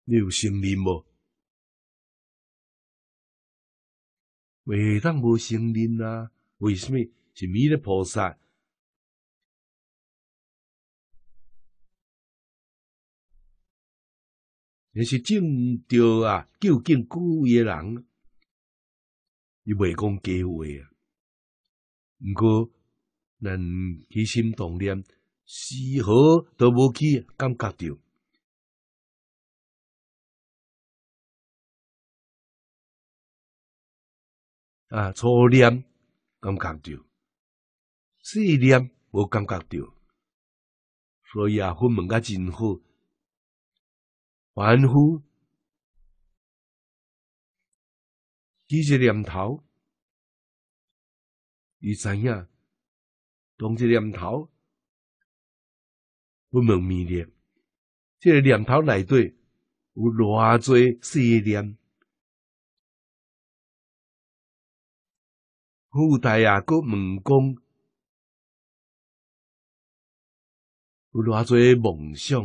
你有声音无？未当无声音啊？为什么是弥勒菩萨？那是正着啊！究竟古月人又未讲假话啊？不过，咱起心动念，丝毫都无去感觉着啊，初念感觉着，细念无感觉着，所以啊，分门啊，真好，凡夫。起一念头。伊知影，当这念头不能迷恋，这个念头内底有偌侪思念，富大啊，搁问讲，有偌侪梦想，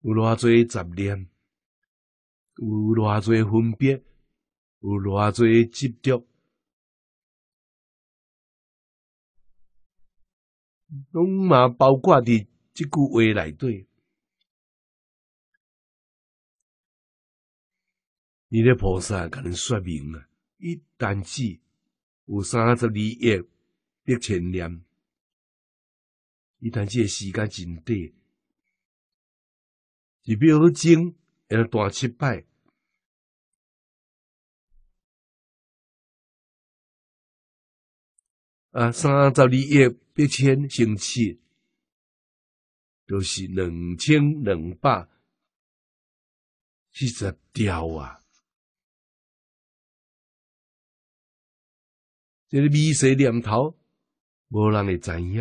有偌侪杂念，有偌侪分别，有偌侪执着。拢嘛包括伫即句话内底。你的菩萨可能说明啊，一弹指有三十二亿六千年，一弹指的时间真短，一秒钟要断七摆。啊，三十二亿八千星期，都是两千两百，是十雕啊！这个微细念头，无人会知影，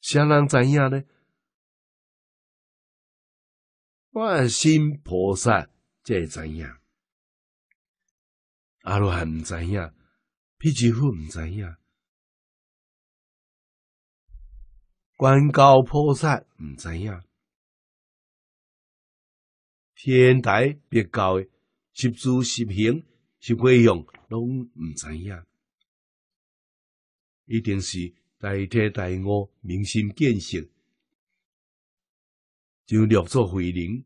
啥人知影呢？观世菩萨即知影，阿罗汉不知影。一隻乎毋知影。观教菩萨毋知影，天台别教诶，十住十行十会用拢毋知影，一定是大天大悟明心见性，就六祖慧能，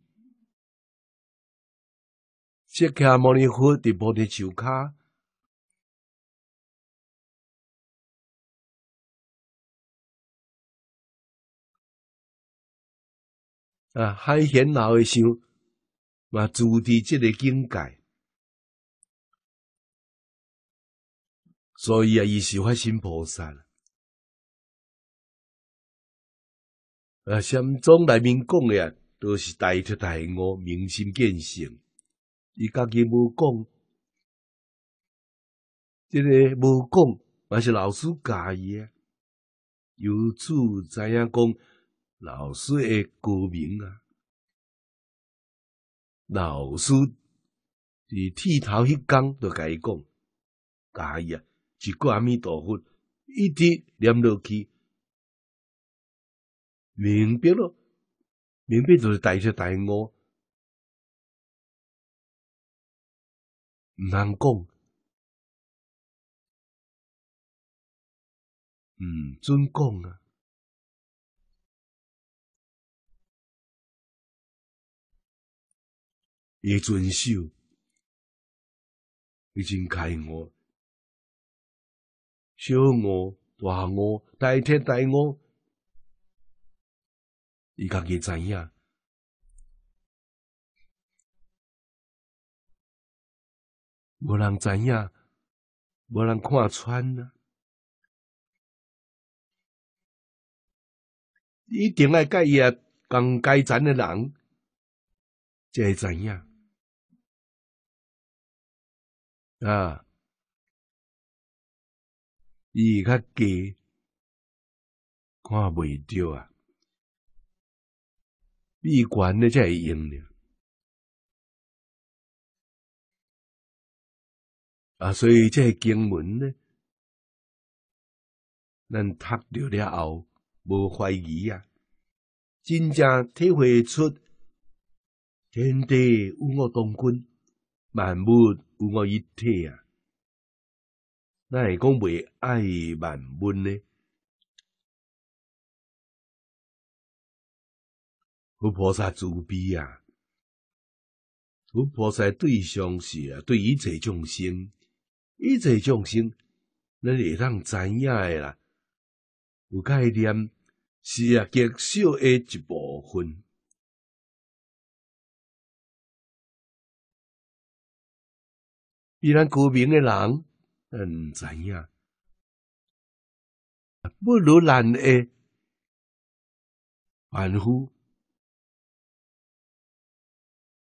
释迦牟尼佛伫菩提树卡。啊，海贤老的想，嘛，住伫这个境界，所以啊，伊是发心菩萨啊，禅宗内面讲的啊，都是大彻大悟、明心见性，伊家己无讲，这个无讲，还是老师教伊的，由此知影讲？老师诶，歌名啊！老师伫剃头迄工都甲伊讲，甲伊啊，一个阿弥陀佛，一直念落去，明白咯，明白就是大七大五，唔通讲，唔准讲啊！伊遵守，伊真开我，小我、大我、大天大我，伊家己知影，无人知影，无人看穿呐。伊顶甲伊啊共该层的人，才会知影。啊！伊较低，看袂着啊。闭关呢，才会用了啊，所以这经文呢，咱读了了后，无怀疑啊，真正体会出天地万物同根，万物。有我一体啊，那会讲未爱万般呢？无菩萨慈悲啊！无菩萨对象是啊，对一切众生，一切众生，那你当影诶啦？有概念是啊，极受诶一部分。比咱古明诶人，唔知影，不如咱诶，凡夫、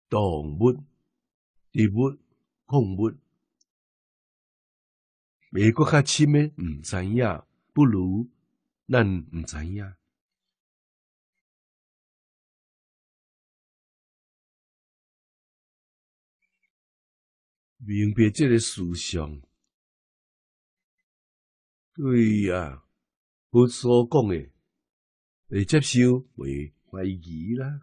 动物、植物、矿物，美国较气咩？唔知影，不如咱唔知影。明白这个思想，对呀，不所讲的，会接受会怀疑啦，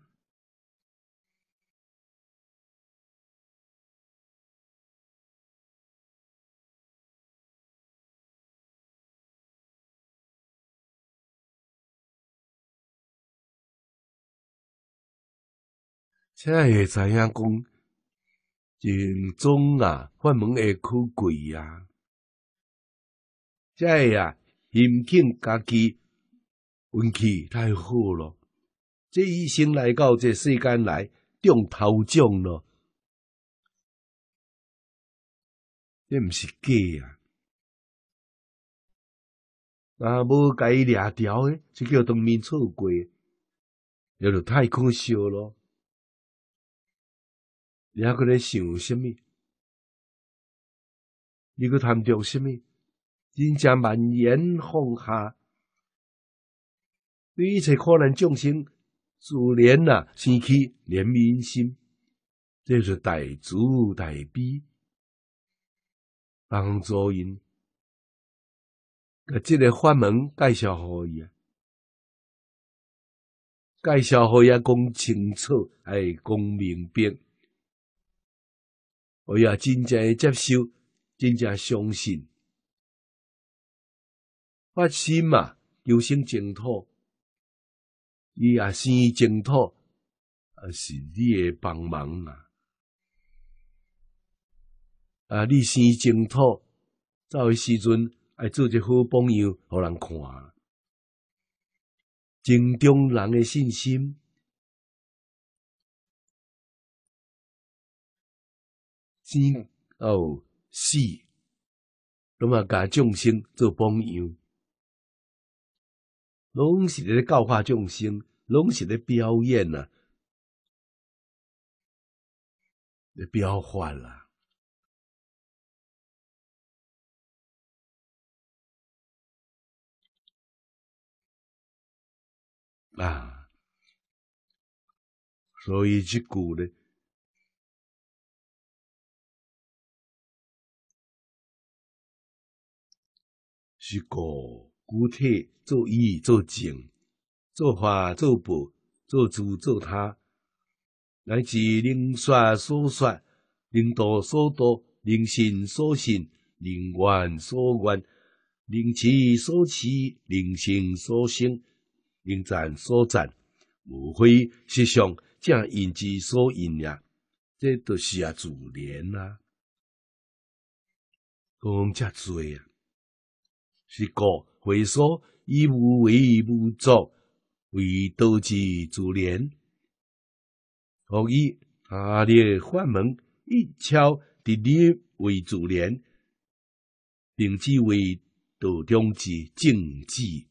现在也怎样讲？中奖啊！法门会千鬼啊。再呀，引进家己运气太好了，这一生来到这世间来中头奖了，这毋是假啊！若无甲伊掠条诶，就叫当面出轨，那就太可惜了。两个在想什么？你去谈到什么？真正万言放下，对一切苦难众生，自然呐升起怜悯心，这是大慈大悲，帮助因。甲这个法门介绍伊啊，介绍伊啊，讲清楚，哎，讲明白。我也真正接受，真正相信。发心嘛，求成净土，伊也生净土，也是你的帮忙啊！啊，你生净土，走的时阵爱做一好榜样，互人看，增长人的信心。生、哦、死，拢啊教众生做榜样，拢是咧教化众生，拢是咧表演呐，咧标法啦。啊，所以一句咧。是个做体、做义、做精、做法、做宝、做主、做他，乃至灵说所说、灵多所多、灵信所信、灵愿所愿、灵祈所祈、灵行所行、灵赞所赞，无非是像正因之所因呀，这都是啊自然啊，讲遮多啊。是故回说以无为无作，为道之自然。何以他的法门一窍的理为自然，并之为道中之正智。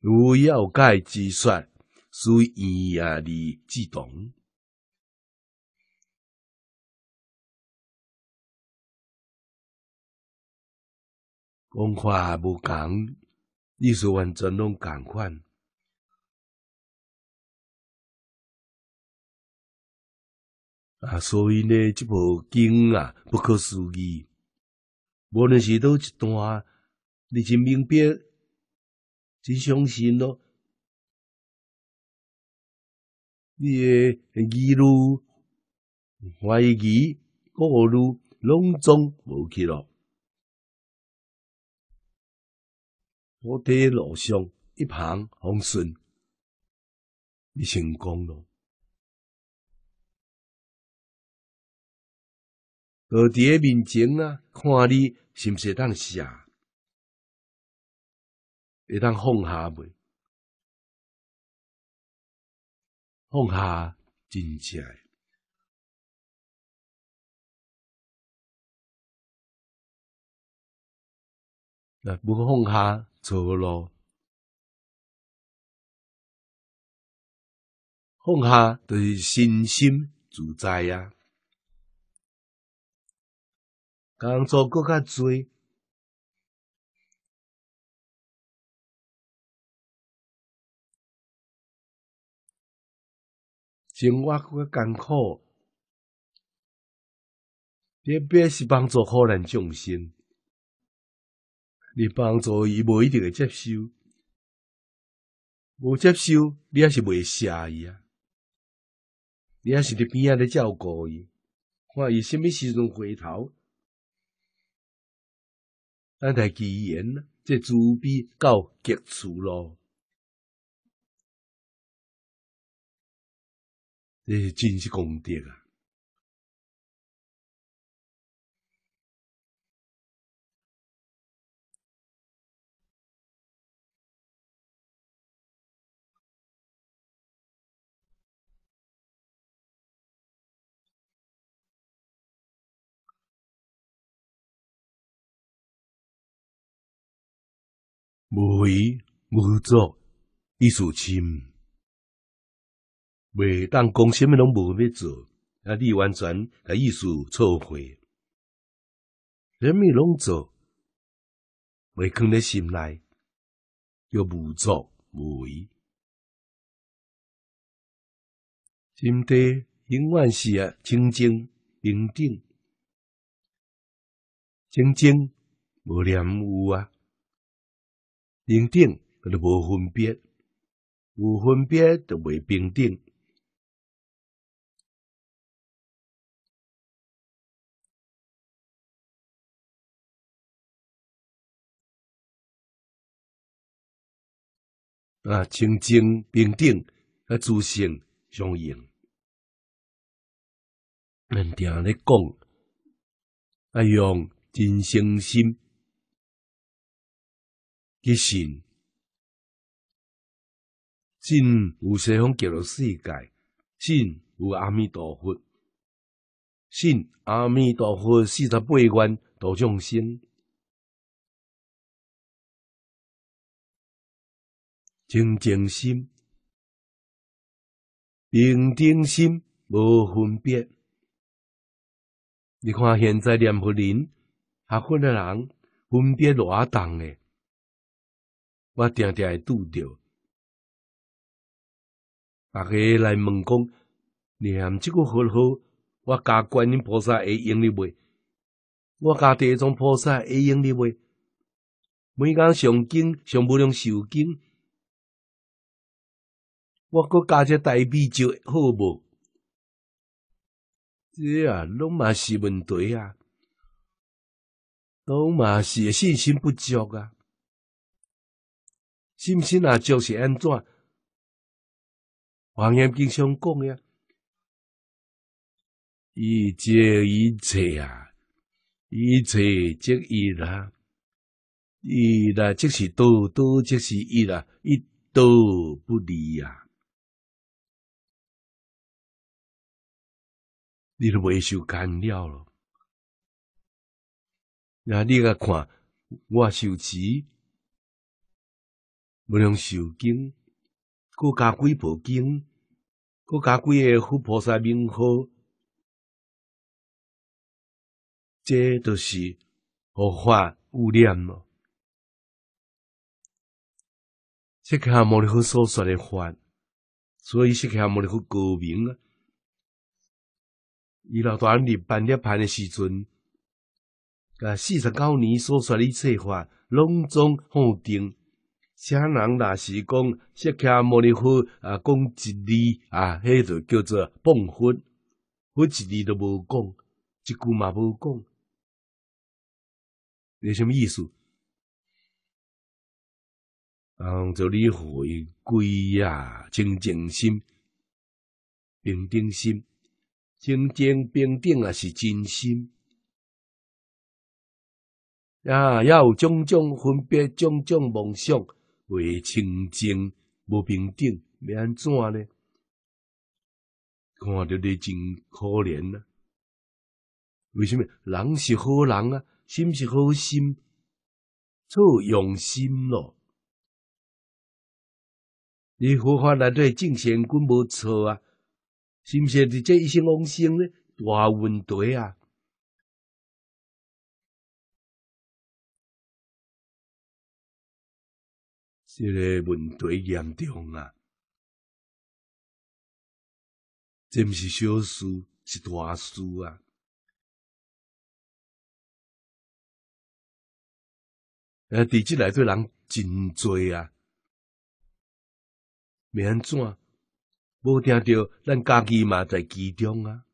如要解之说，虽易而易之文化不同，历史完全拢共款啊！所以呢，这部经啊，不可思议。无论是倒一段，你真明白，真相信咯，你的疑虑、怀疑、顾虑拢中无去咯。菩提路上一旁风顺，你成功了。菩提面前啊，看你是不是当下会当放下未？放下真正。那不放下？做咯。放下就是身心自在呀。工作搁较侪，生活搁较艰苦，特别是帮助好人众生。你帮助伊无一定会接收，无接收你也是袂舍伊啊，你也是伫边仔咧照顾伊，看伊啥物时阵回头，咱台己言呐，这慈悲到极致咯，是真是功德啊！无为无作，意思深。每当讲什么拢无要做，啊，你完全把意思错会。人民拢做，未空咧心内，叫无作无为。心地永远是啊，清净平等，清净无染污啊。平等，你无分别；无分别，就未平等。啊，清净平等，和自行相应。人听咧讲，哎用真称心。信，信有西方极乐世界，信有阿弥陀佛，信阿弥陀佛四十八愿度众生，清净心、平等心无分别。你看现在念佛人，学佛的人分别偌重嘞。我定定会拄着，别个来问讲，念即个佛号，我家观音菩萨会应你袂？我家地藏菩萨会应你袂？每天上经上不了受经，我搁加只大币就好无？这啊，拢嘛是问题啊，拢嘛是信心不足啊。信不信啊？就是安怎？王阳经常讲呀，一切一切啊，一切即一啦，一啦即是多，多即是一啦，一多不离呀。你的未受干扰了，那你也看我受持。不能受经，各加贵部经，各加贵个佛菩萨名号，这都是佛法污染了。去看摩尼佛所说的法，所以去看摩尼佛高明啊！伊老人立办涅槃的时阵，啊，四十九年所说的一切法，拢总否定。啥人若是讲，释迦牟尼佛啊，讲一字啊，迄种叫做佛，佛一字都无讲，一句嘛无讲，你什么意思？嗯，就你回归啊，清净心、平等心，清净平等啊是真心啊，要有种种分别，种种梦想。未清净，无平等，要安怎呢？看着你真可怜啊！为什么人是好人啊，心是好心，错用心咯？你佛法内底正贤根无错啊，是毋是？你这一生往生呢，大问题啊！这个问题严重啊！即不是小事，是大事啊！呃，地基内底人真多啊，免怎，无听到咱家己嘛在其中啊！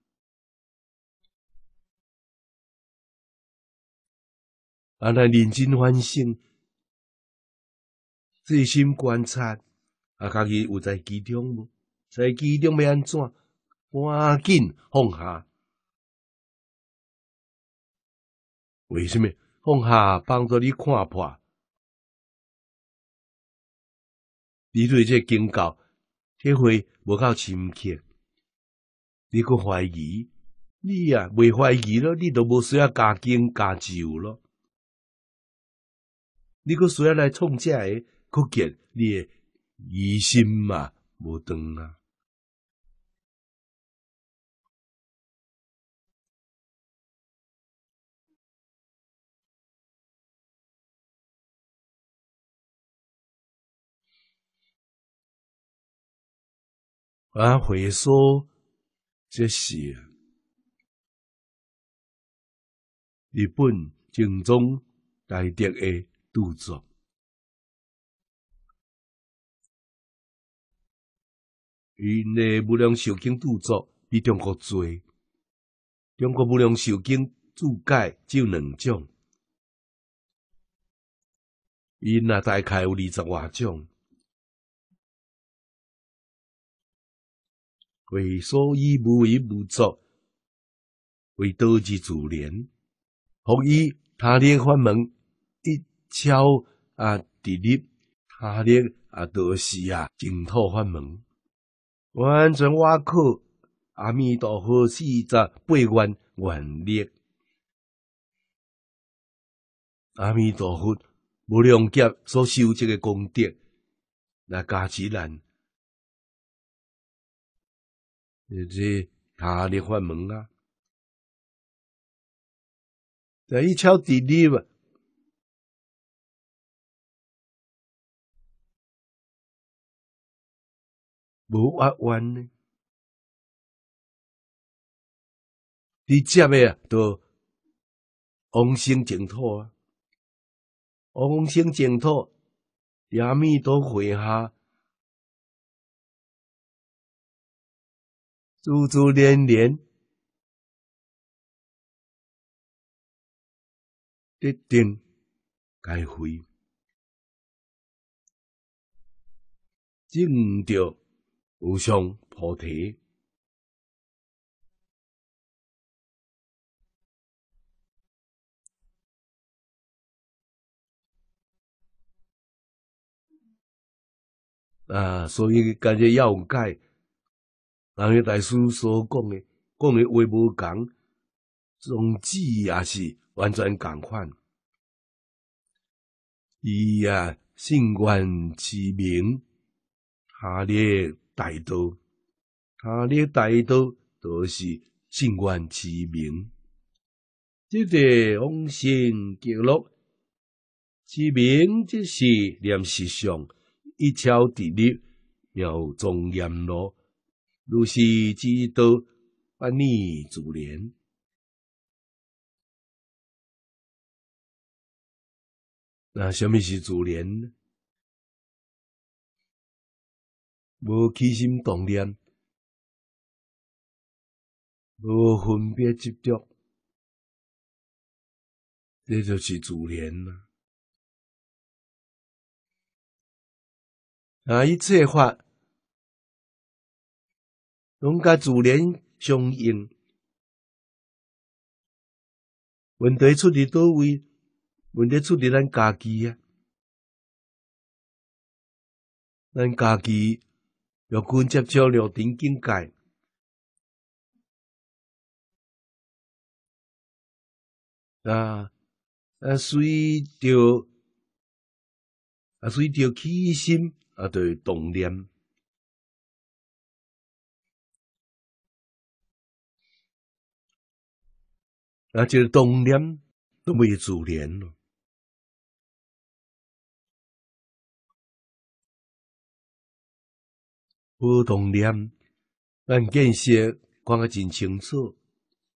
啊，咱认真反省。细心观察，啊，家己有在其中无？在其中要安怎？赶紧放下！为什么放下？帮助你看破。你对这警告体会无够深刻，你阁怀疑，你啊袂怀疑咯？你都无需要加经加照咯。你阁需要来创这个？可见你的疑心嘛，无断啊！啊，回首这是日本正宗大德的著作。因诶无量寿经著作比中国多，中国无量寿经注解只有两种，因啊大概有二十外种。为所以无一无作，为多致自怜。复以他力法门一敲啊直立他力啊多时啊净土法门。完全挖苦阿弥陀佛四十八愿愿力，阿弥陀佛无量劫所修这个功德来加持咱，你这下里法门啊？咱一敲地利吧，无弯弯呢？你这边啊，都安心净土啊，安心净土，阿弥陀佛下，诸诸连连，一定该回正道。无上菩提啊，所以感觉要改，人个大师所讲的，讲的话无同，宗旨也是完全同款。伊啊，心观其名，下令。大多，他哩大多都是心愿痴名。这个妄心极乐，痴名，即是念时上一朝地入，妙中阎罗，如是之多百年自然。那什么是自然呢？无起心动念，无分别执着，这就是自然呐。啊，一切法拢甲自然相应。问题出在倒位？问题出在咱家己啊！咱家己。若君接章六顶境界，啊啊，随着啊随着起心啊，对动念，啊这动念都有自然了。无动念，咱见识看个真清楚。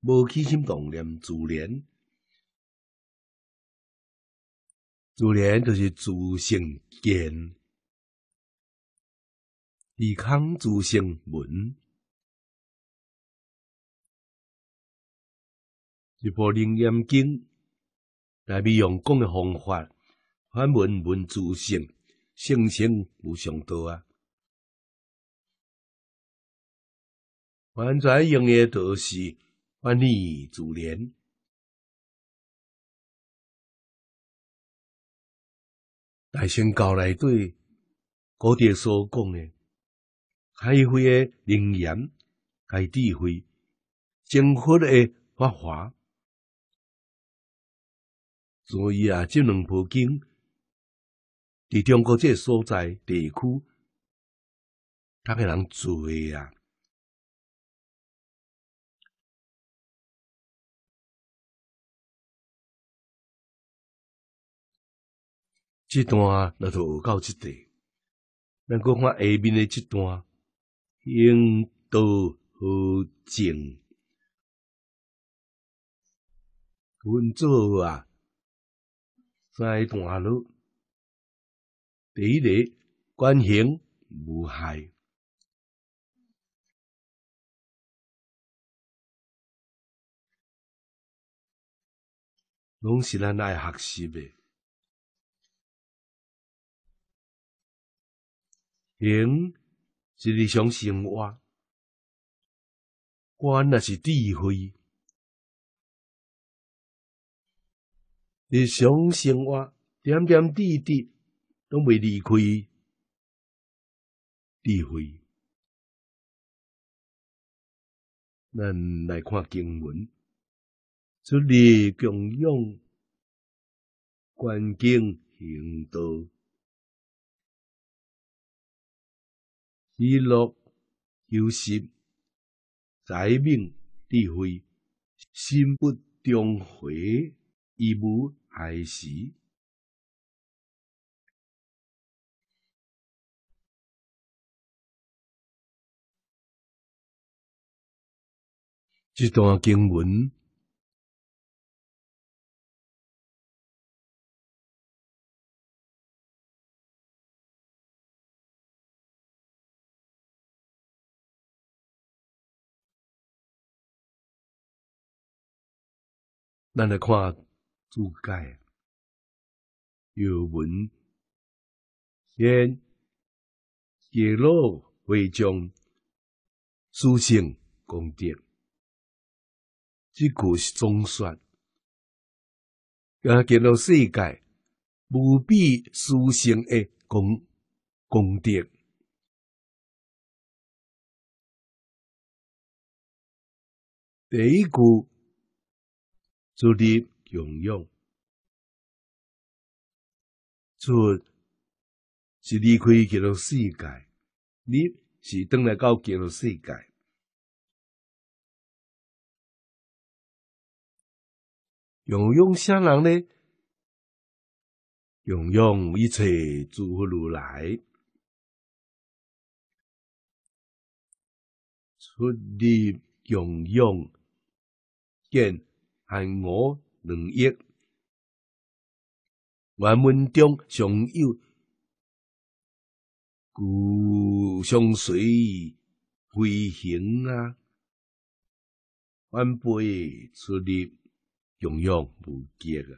无起心动念，自然，自然就是自性见，以康自性闻。一部《楞严经》，来面用讲的方法，反问问自性，性性无上多啊！完全用嘅就是翻译自然。大乘教内对古德所讲的开慧的灵验，开智慧，正法的法华。所以啊，这两部经在中国这所在地区，台湾人做啊。这段那就学到即地，咱国看下面的这段，应刀和剑运作啊，在一段了，第一类关行无害，拢是咱爱学习的。行，是日常生活，观那是智慧。日常生活点点滴滴都未离开智慧。咱来看经文，出离供养，观经行道。娱乐、休息、财命、智慧、心不中悔，亦无害事。这段经文。咱来看注解，原文言：揭露会将书生功德，即句是总算，加揭露世界无比书生的功功德，第一句。祝你永勇，出是离开极乐世界，入是登来到极乐世界。勇勇啥人呢？勇勇一切祝佛如来，出力勇勇见。含我两亿，原文中常有古相随飞行啊，万辈出力，永永不竭啊。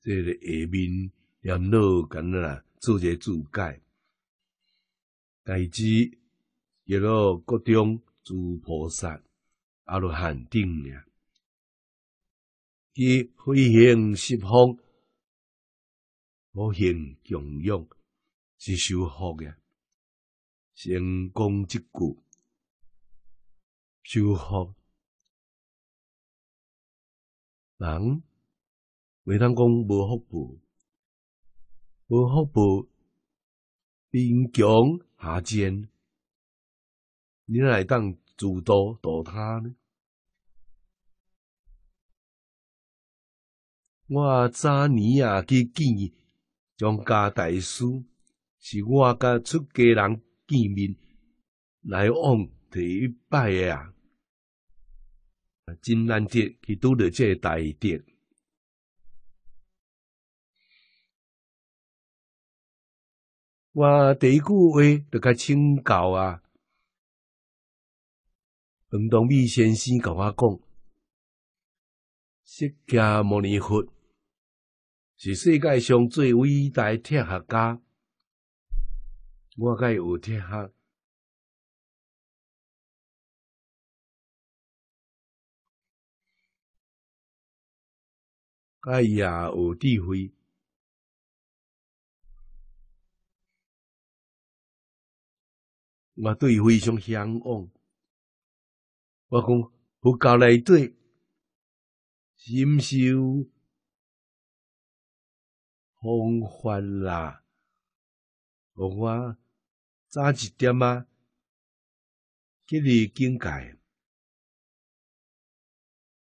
这个下面要若干啦，做些注解。乃至一路各种诸菩萨、阿罗汉定了，以飞行十方，无行供养，是修福的，成功之句，修福，人未通讲无福报，无福报贫穷。阿贱，你来当主导导他呢？我早年啊去见张家大师，是我甲出家人见面来往第一摆啊，真难得去拄即这大德。我第一句话就开请教啊，黄东美先生甲我讲，释迦牟尼佛是世界上最伟大铁学家，我该有铁学，伊也有智慧。我对伊非常向往。我讲佛教内底是毋是有风范啦，我讲早一点啊，建立境界，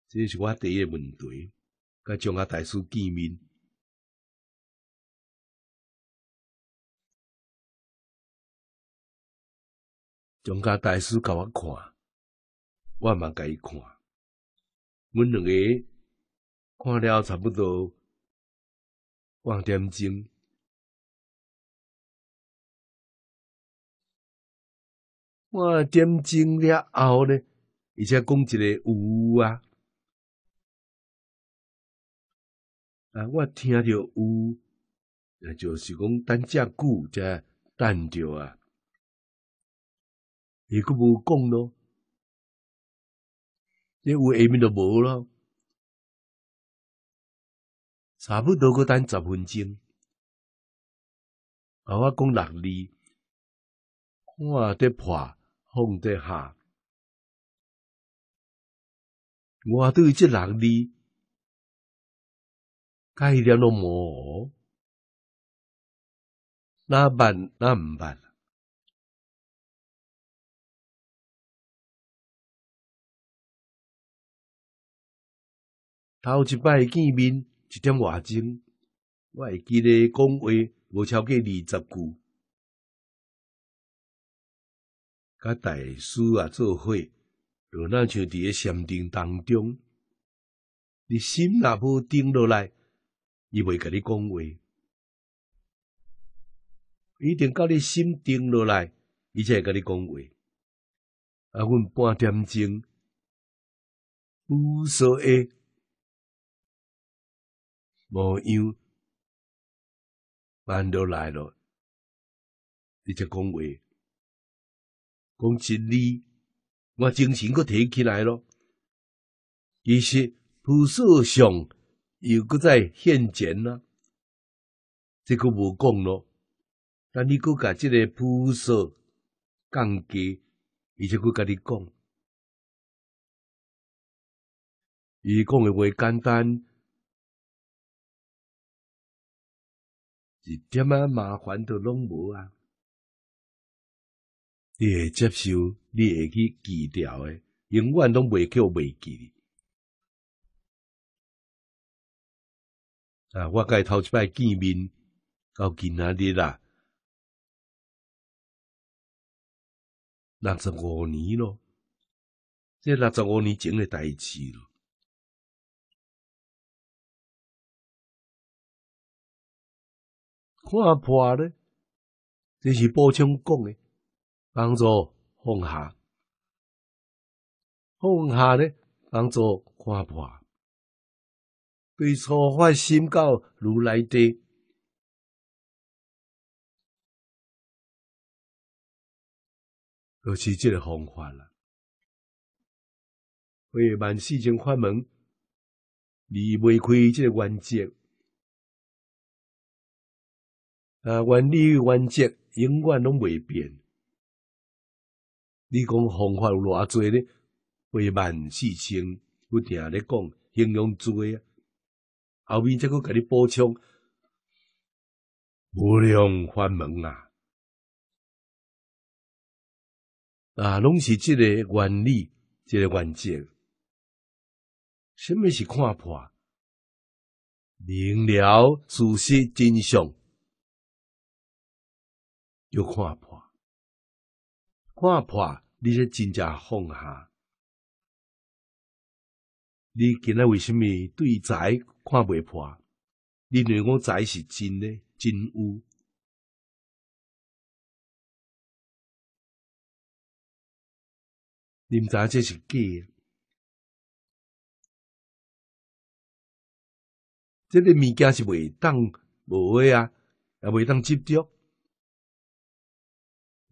这是我第一个问题。甲阿大师见面。张家大师教我看，我嘛甲伊看。阮两个看了差不多半点钟，半点钟了后呢，伊才讲一个有啊。啊，我听着有，就是讲等遮久才等着啊。你个无讲咯，你有下面都无咯，差不多佫等十分钟。啊，我讲六字，我得破，放得下，我对这六字概念了无？那办？那唔办？头一摆见面，一点偌钟，我会记得讲话无超过二十句。甲大师啊做会，若像伫个禅定当中，你心若无定落来，伊袂甲你讲话。一定甲你心定落来，伊才会甲你讲话。啊，阮半点钟，无所谓。模样慢都来了，你才讲话，讲真理，我精神搁提起来了。其实菩萨想又搁在现前啦，这个无讲咯，但你搁甲即个菩萨讲低，而且搁甲你讲，伊讲的话简单。一点啊麻烦都拢无啊！你会接受，你会去记掉的，永远都袂叫袂记哩。啊，我甲伊头一摆见面到今仔日啦，六十五年咯，即六十五年前的代志咯。我阿婆咧，就是补充讲咧，帮助放下，放下咧，帮助看破，对错发心到如来地，就是这个方法啦。为万事情法门，离未开这个原则。啊，原理、原则永远拢未变。你讲方法有偌济呢？未满四千，有定下咧讲形容词啊。后面再佫甲你补充，无量法门啊。啊，拢是即个原理，即个原则。什么是看破？明了事实真相。要看破，看破，你才真正放下。你今仔为什么对财看不破？你认为我财是真的，真有？人家这是假的，这个物件是袂当无诶啊，也袂当执着。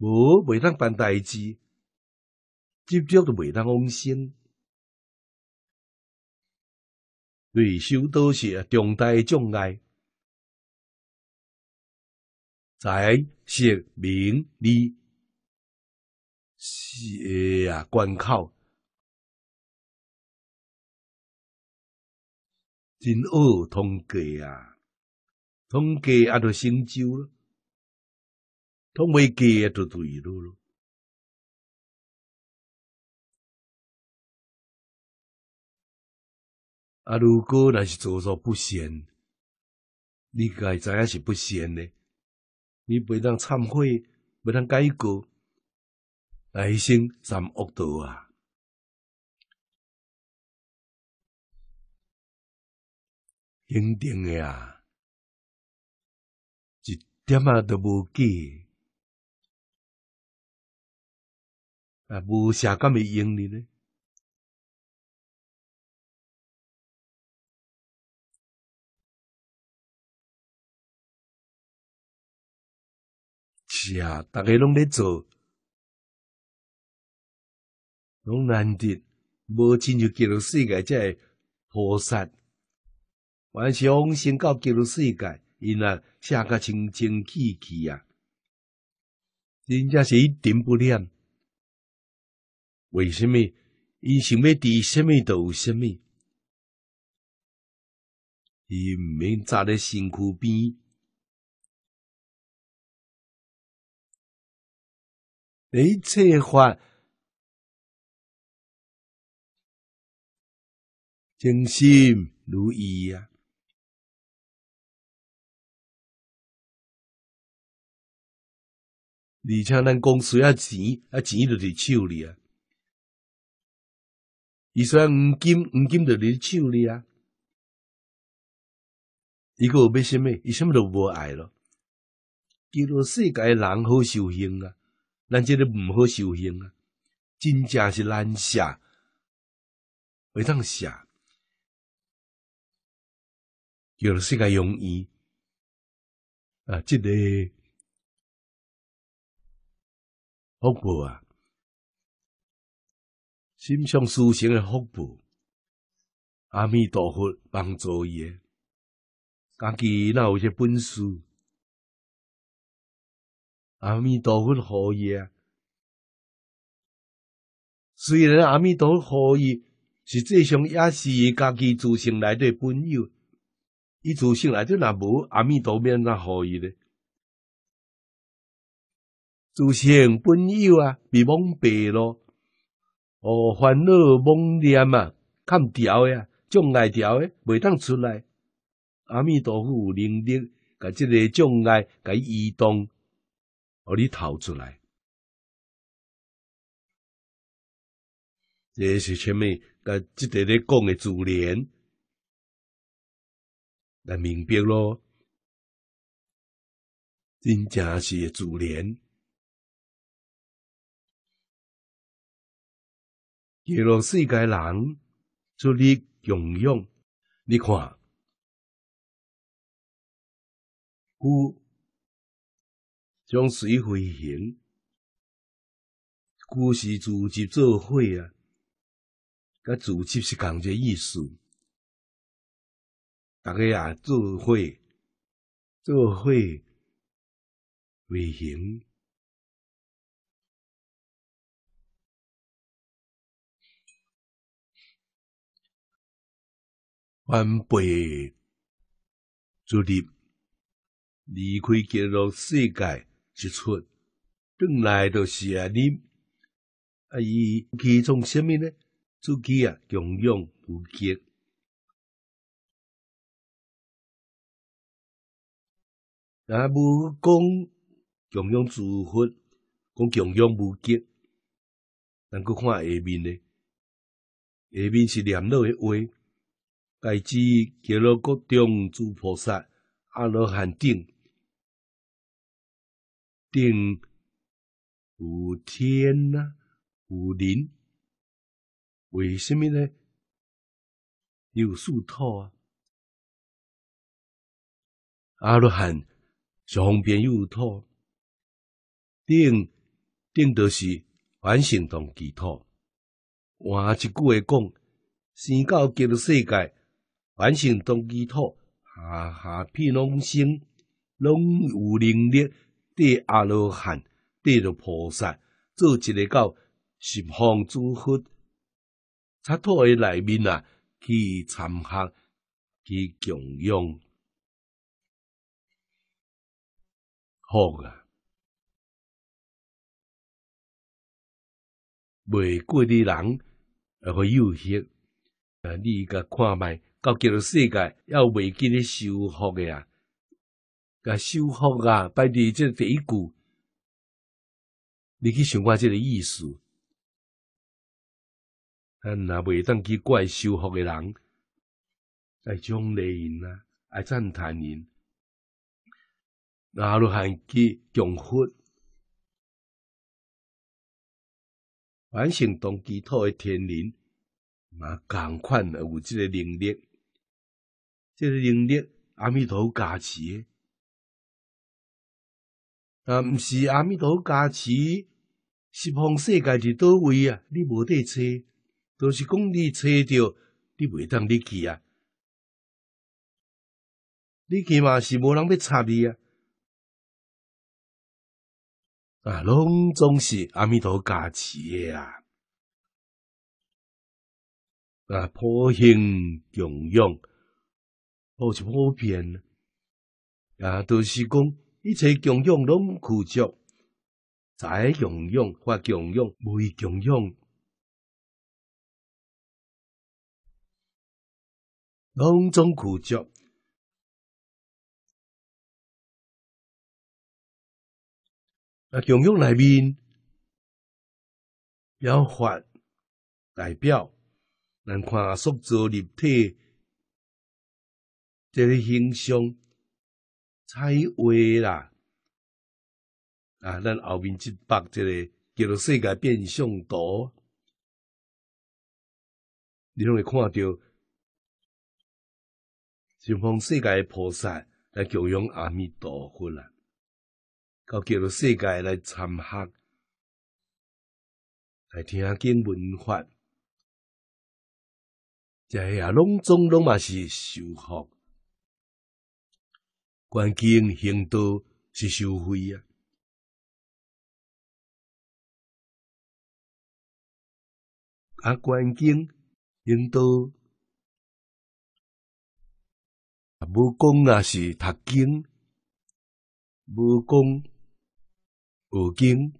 无袂当办代志，接触都袂当往心，对修都是重大障碍。在色、名、利，是啊，关口真恶通过啊，通过啊着成就了。他没改都对路了。啊，如果那是做做不贤，你该知也是不贤的，你不能忏悔，不能改过，来生遭恶道啊！肯定的啊，一点啊都不给。啊，无写敢会用哩咧？是啊，大家拢在做，拢难得无进入极乐世界，才会菩萨。是往先到极乐世界，因啊写甲清清气气啊，真正是停不念。为什么？伊想要滴什么都有什么，伊毋免扎咧身躯边。你这话，真心如意啊！而且咱公司啊钱啊钱就伫手里啊。伊说黄金黄金在你手里啊！伊果有买虾米，伊什么都无爱咯。叫做世界人好修行啊，咱这个毋好修行啊，真正是难下，未当下。叫做世界容易啊，这个好过啊。心想事成的福报，阿弥陀佛帮助伊个，家己那有些本事，阿弥陀佛可以。虽然阿弥陀佛可以，实际上也是伊家己自性来的本有。伊自性来的那无阿弥陀佛那可以咧？自性本有啊，别蒙白咯。哦，烦恼猛念啊，看条呀，障碍条诶，未当出来。阿弥陀佛，能力把这个障碍给移动，互你逃出来，这是什甲即这咧讲的自然，来明白咯，真正是自然。耶路世界人祝你共用，你看，古将水飞行，古是组织做会啊，甲组织是共一个意思，大家也做会，做会飞行。翻倍。做立，离开这个世界，一出，等来就是阿念。啊，伊，其中啥物呢？自己啊，强勇无极。啊，无讲强勇自富，讲强勇无极。咱去看下面呢，下面是念老的话。乃至极乐国中诸菩萨、阿罗汉定定有天呐、有灵，为什么呢？有宿托啊！阿罗汉双边有托，定定的是凡行同寄托。换一句话讲，生到极乐世界。完成当机土下下皮拢生，拢有能力得阿罗汉，得着菩萨，做一个到十方诸佛。插土的内面啊，去参学，去供养，好啊！未过的人也会有些，呃，你甲看卖。到极乐世界，要未记咧修福诶啊！甲修福啊，摆伫即第一句，你去想看即个意思。咱若袂当去怪修福诶人，爱种因啊，爱赞叹人。那罗汉去降复，完成当解脱的天人，嘛，款快有即个能力。即个能力，阿弥陀加持。啊，毋是阿弥陀加持，是方世界伫倒位啊！你无得找，都是讲你找着，你袂当你去啊！你去嘛是无人要插你啊！啊，拢总是阿弥陀加持啊！啊，普兴供养。好是普遍，也都是讲一切供养拢苦集，在供养或供养未供养，拢总苦集。啊，供养内面要法代表，咱看塑造立体。这个形象彩绘啦，啊，咱后面即把这个叫做世界变相图，你会看到，信奉世界菩萨来供养阿弥陀佛啦，到叫做世界来参学，来听经文法，这也拢总拢嘛是修福。关键引道是收费啊！啊，关键引导啊，无讲啊是读经，无讲学经，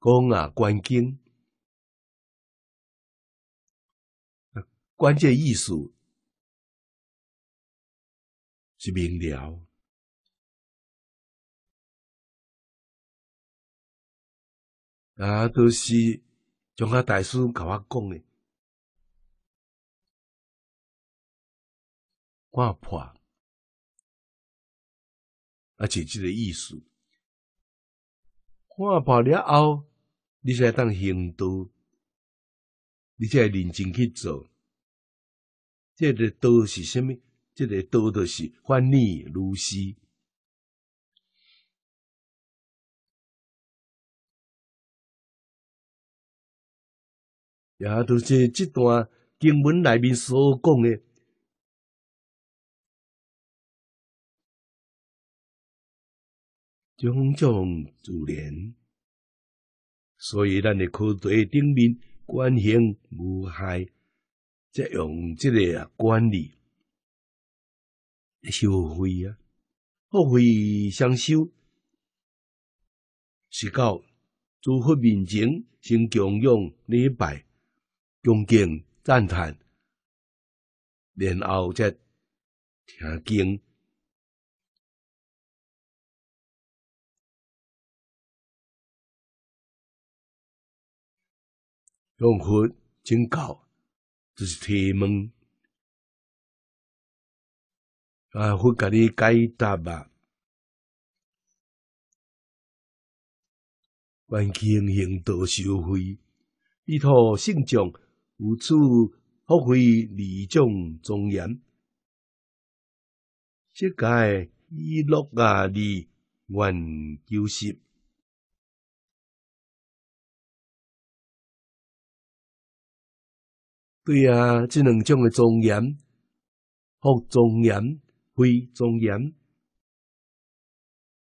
讲啊关键关键艺术。明了，啊，就是张家大师甲我讲的，看破，啊，就即个意思。看破了后，你才当行道，你才认真去做。这个道是什么？即个道都是患溺如斯，也就是这段经文内面所讲的种种自然。所以咱的课题顶面关心无害，才用即个啊管理。修会啊，佛会相修，是到诸佛面前先供养礼拜，恭敬赞叹，然后在听经，用佛请教，就是提问。啊！会甲你解答啊！愿行行多修慧，依托信众，无处发挥二众庄严，世界以乐啊弥愿救世。对啊，这两种的庄严，好庄严。非庄严，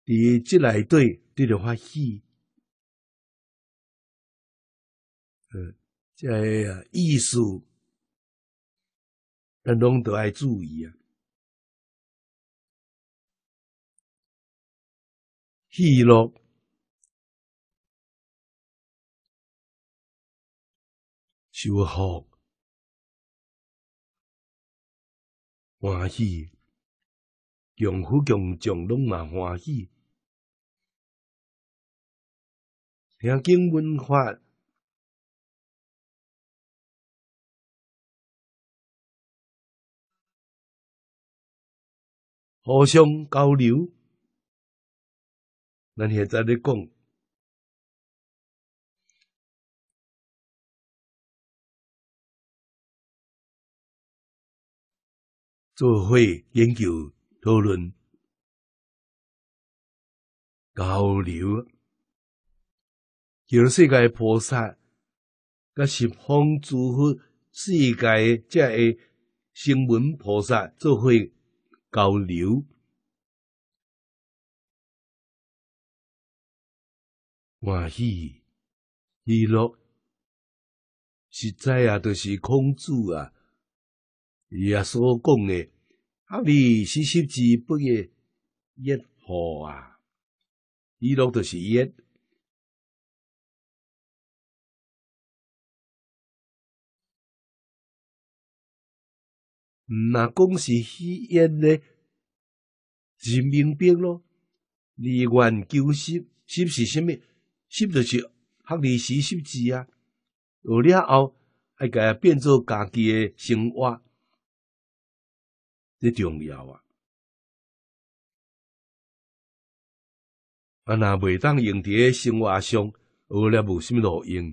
伫即内底，你就发喜。嗯，个意思，咱拢都爱注意啊，喜乐、舒服、欢喜。用户、群众拢嘛欢喜，听经法，互相交流。咱现在咧讲做会研究。讨论交流，今世界菩萨，甲是方诸佛、世界这些声闻菩萨做些交流，欢喜、喜乐，实在啊，都是孔子啊，伊啊所讲诶。合理实习之不也一号啊？一乐就是业，那讲是虚业嘞，人民币咯，二愿九世，是不是什么？是不是合理实习之啊？有了后，还个变做家己的生活。你重要啊！啊，那袂当用在生活上，学了无什物路用。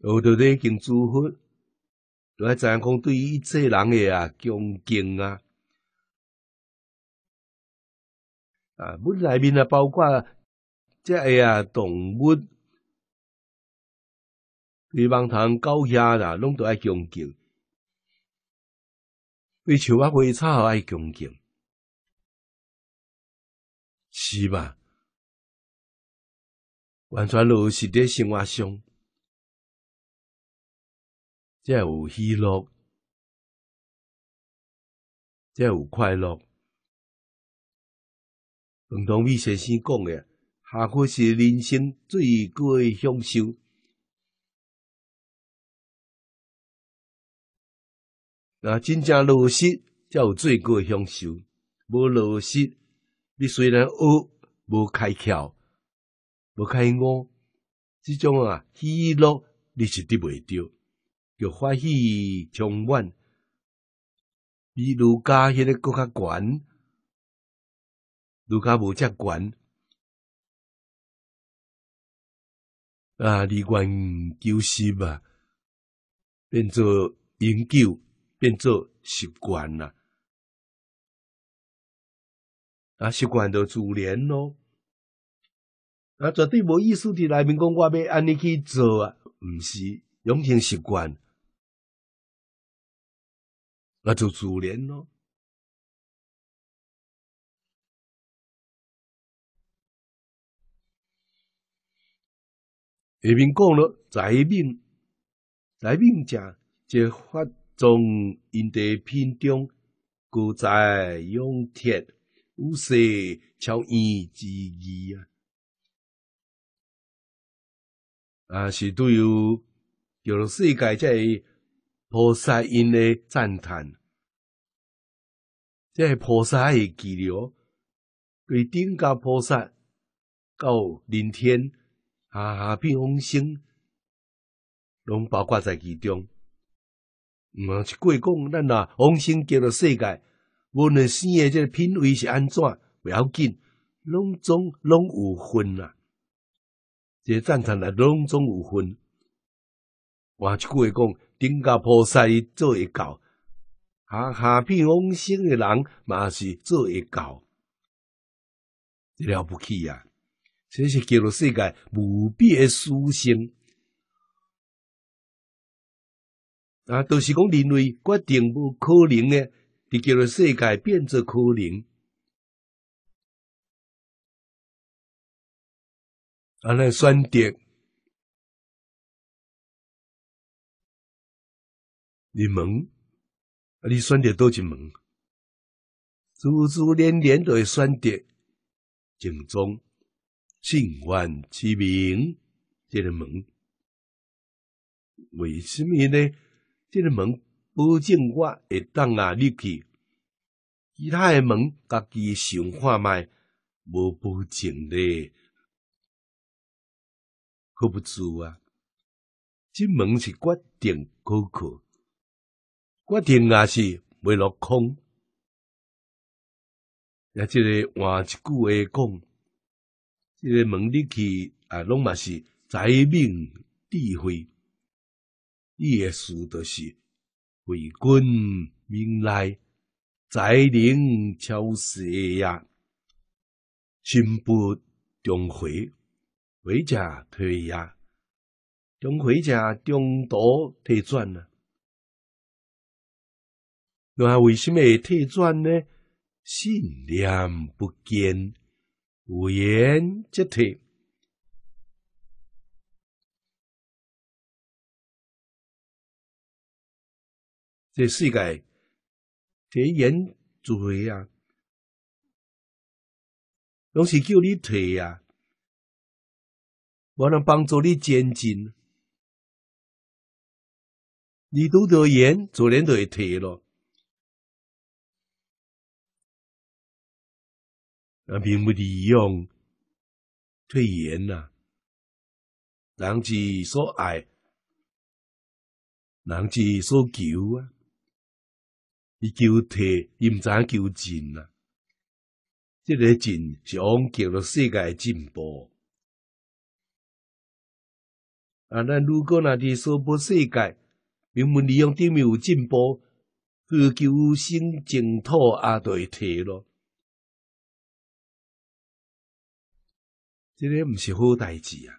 学到底经祝福来，知影讲？对于一人诶啊恭敬啊，啊，本内面啊包括这些啊动物，你望通狗遐啦，拢都要恭敬。为树啊，花草爱恭敬，是吧？完全落实在生活上，才有喜乐，才有快乐。彭同伟先生讲的，下课是人生最高的享受。那真正落实才有罪过享受。无落实，你虽然恶，无开窍，无开悟，即种啊喜乐你是得袂着，叫欢喜从万。比如家迄个更较悬，如家无遮悬，啊，你关救失吧，变做营救。变做习惯啦，啊，习惯就自然咯。啊，绝对无意思的，内面讲我要安你去做啊，唔是养成习惯，那就自然咯。内面讲了，在面，在面讲一发。从因地品中，故在用铁，有些超意之意啊！啊，是对于有世界在菩萨因的赞叹，个菩萨的记录，为顶加菩萨到人天啊，变往星，拢包括在其中。我去过讲，咱若往生叫做世界，无论生的个品位是安怎，不要紧，拢总拢有分呐。这战场来拢总有分。我句过讲，顶新菩萨伊做一教，下下品往生的人嘛是做一教，了不起啊，这是叫做世界无比的殊胜。啊，就是讲人类决定无可能的，伫叫做世界变作可能。啊，来选择入门，啊，你选择多一门，珠珠连连都会选择正宗，幸运其名，这个门，为什么呢？这个门保证我会当啊入去，其他诶门家己想看卖无保证咧，靠不住啊。即门是决定可靠，决定也是未落空。也即个换一句话讲，这个门入去啊拢嘛是财命智慧。耶稣的是为君命来，在灵巧舌呀，心不忠回，回家退呀，忠回家中途退转呢？那为什么退转呢？信念不坚，无言即退。世界啲演做嘢啊，总是叫你退啊，我能帮助你前进，你拄到演做嘢就会退咯，我并唔利用退演啊，人之所爱，人之所求啊。伊求退，伊毋知求进啊。这个进是往极了世界进步。啊，咱如果若伫娑婆世界，明文利用顶面有进步，去求生净土阿会退咯，即个毋是好代志啊。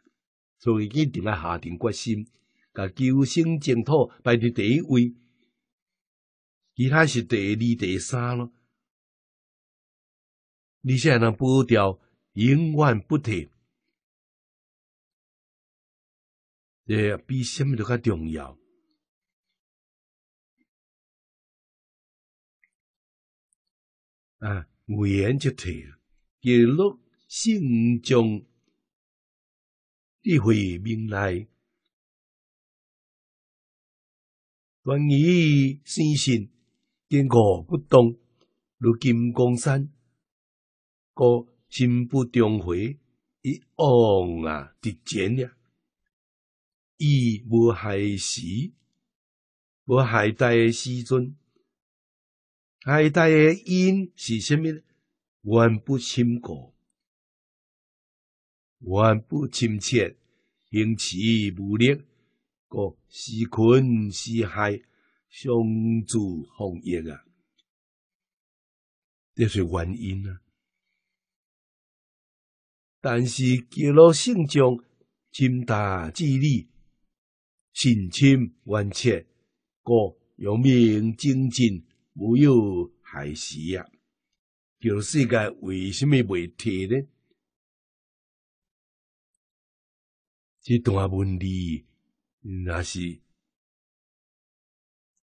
所以，伊定要下定决心，甲求生净土摆在第一位。其他是第二、第三咯，你现在能保掉，永远不退，这比什么都较重要。啊，无言就退了，一落心中，你会明来，意于信我不懂，如金刚山，个心不中回，一往啊的尖呀，亦无害时，无害大时尊，害大嘅因是什么呢？怨不亲过，怨不亲切，行其无力，个是困是害。相助防疫啊，这是原因啊。但是，吉佬圣中深大智力，心谦万千，哥要明精进，不有害死啊。吉佬世界为什么未提呢？这段文字那是。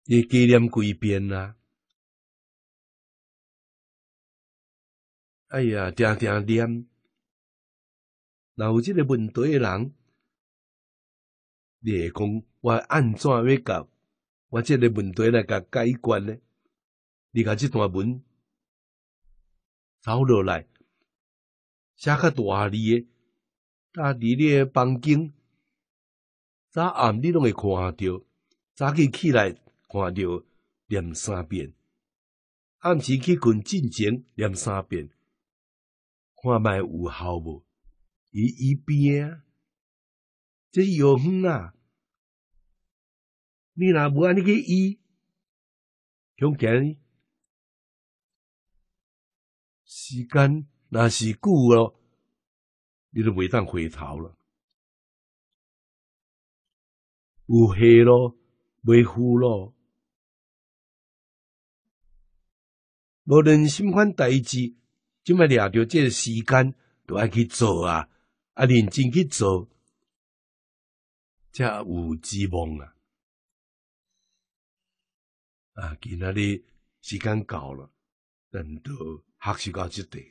伊加念几遍啦，哎呀，定定念，若有即个问题诶人，你会讲我安怎要搞？我即个问题来甲解决呢？你甲即段文，走落来，写较大字诶，伫你诶房间，早暗你拢会看着，早起起来。看到念三遍，暗时去困进前念三遍，看卖有效无？伊伊边啊，这是药方啊。你若无安尼去医，恐见时间若是久咯，你就袂当回头了。有气咯，袂赴咯。无论什款代志，即卖掠着个时间都爱去做啊，啊认真去做，才有希望啊！啊，今仔日时间到了，等到学习到即块。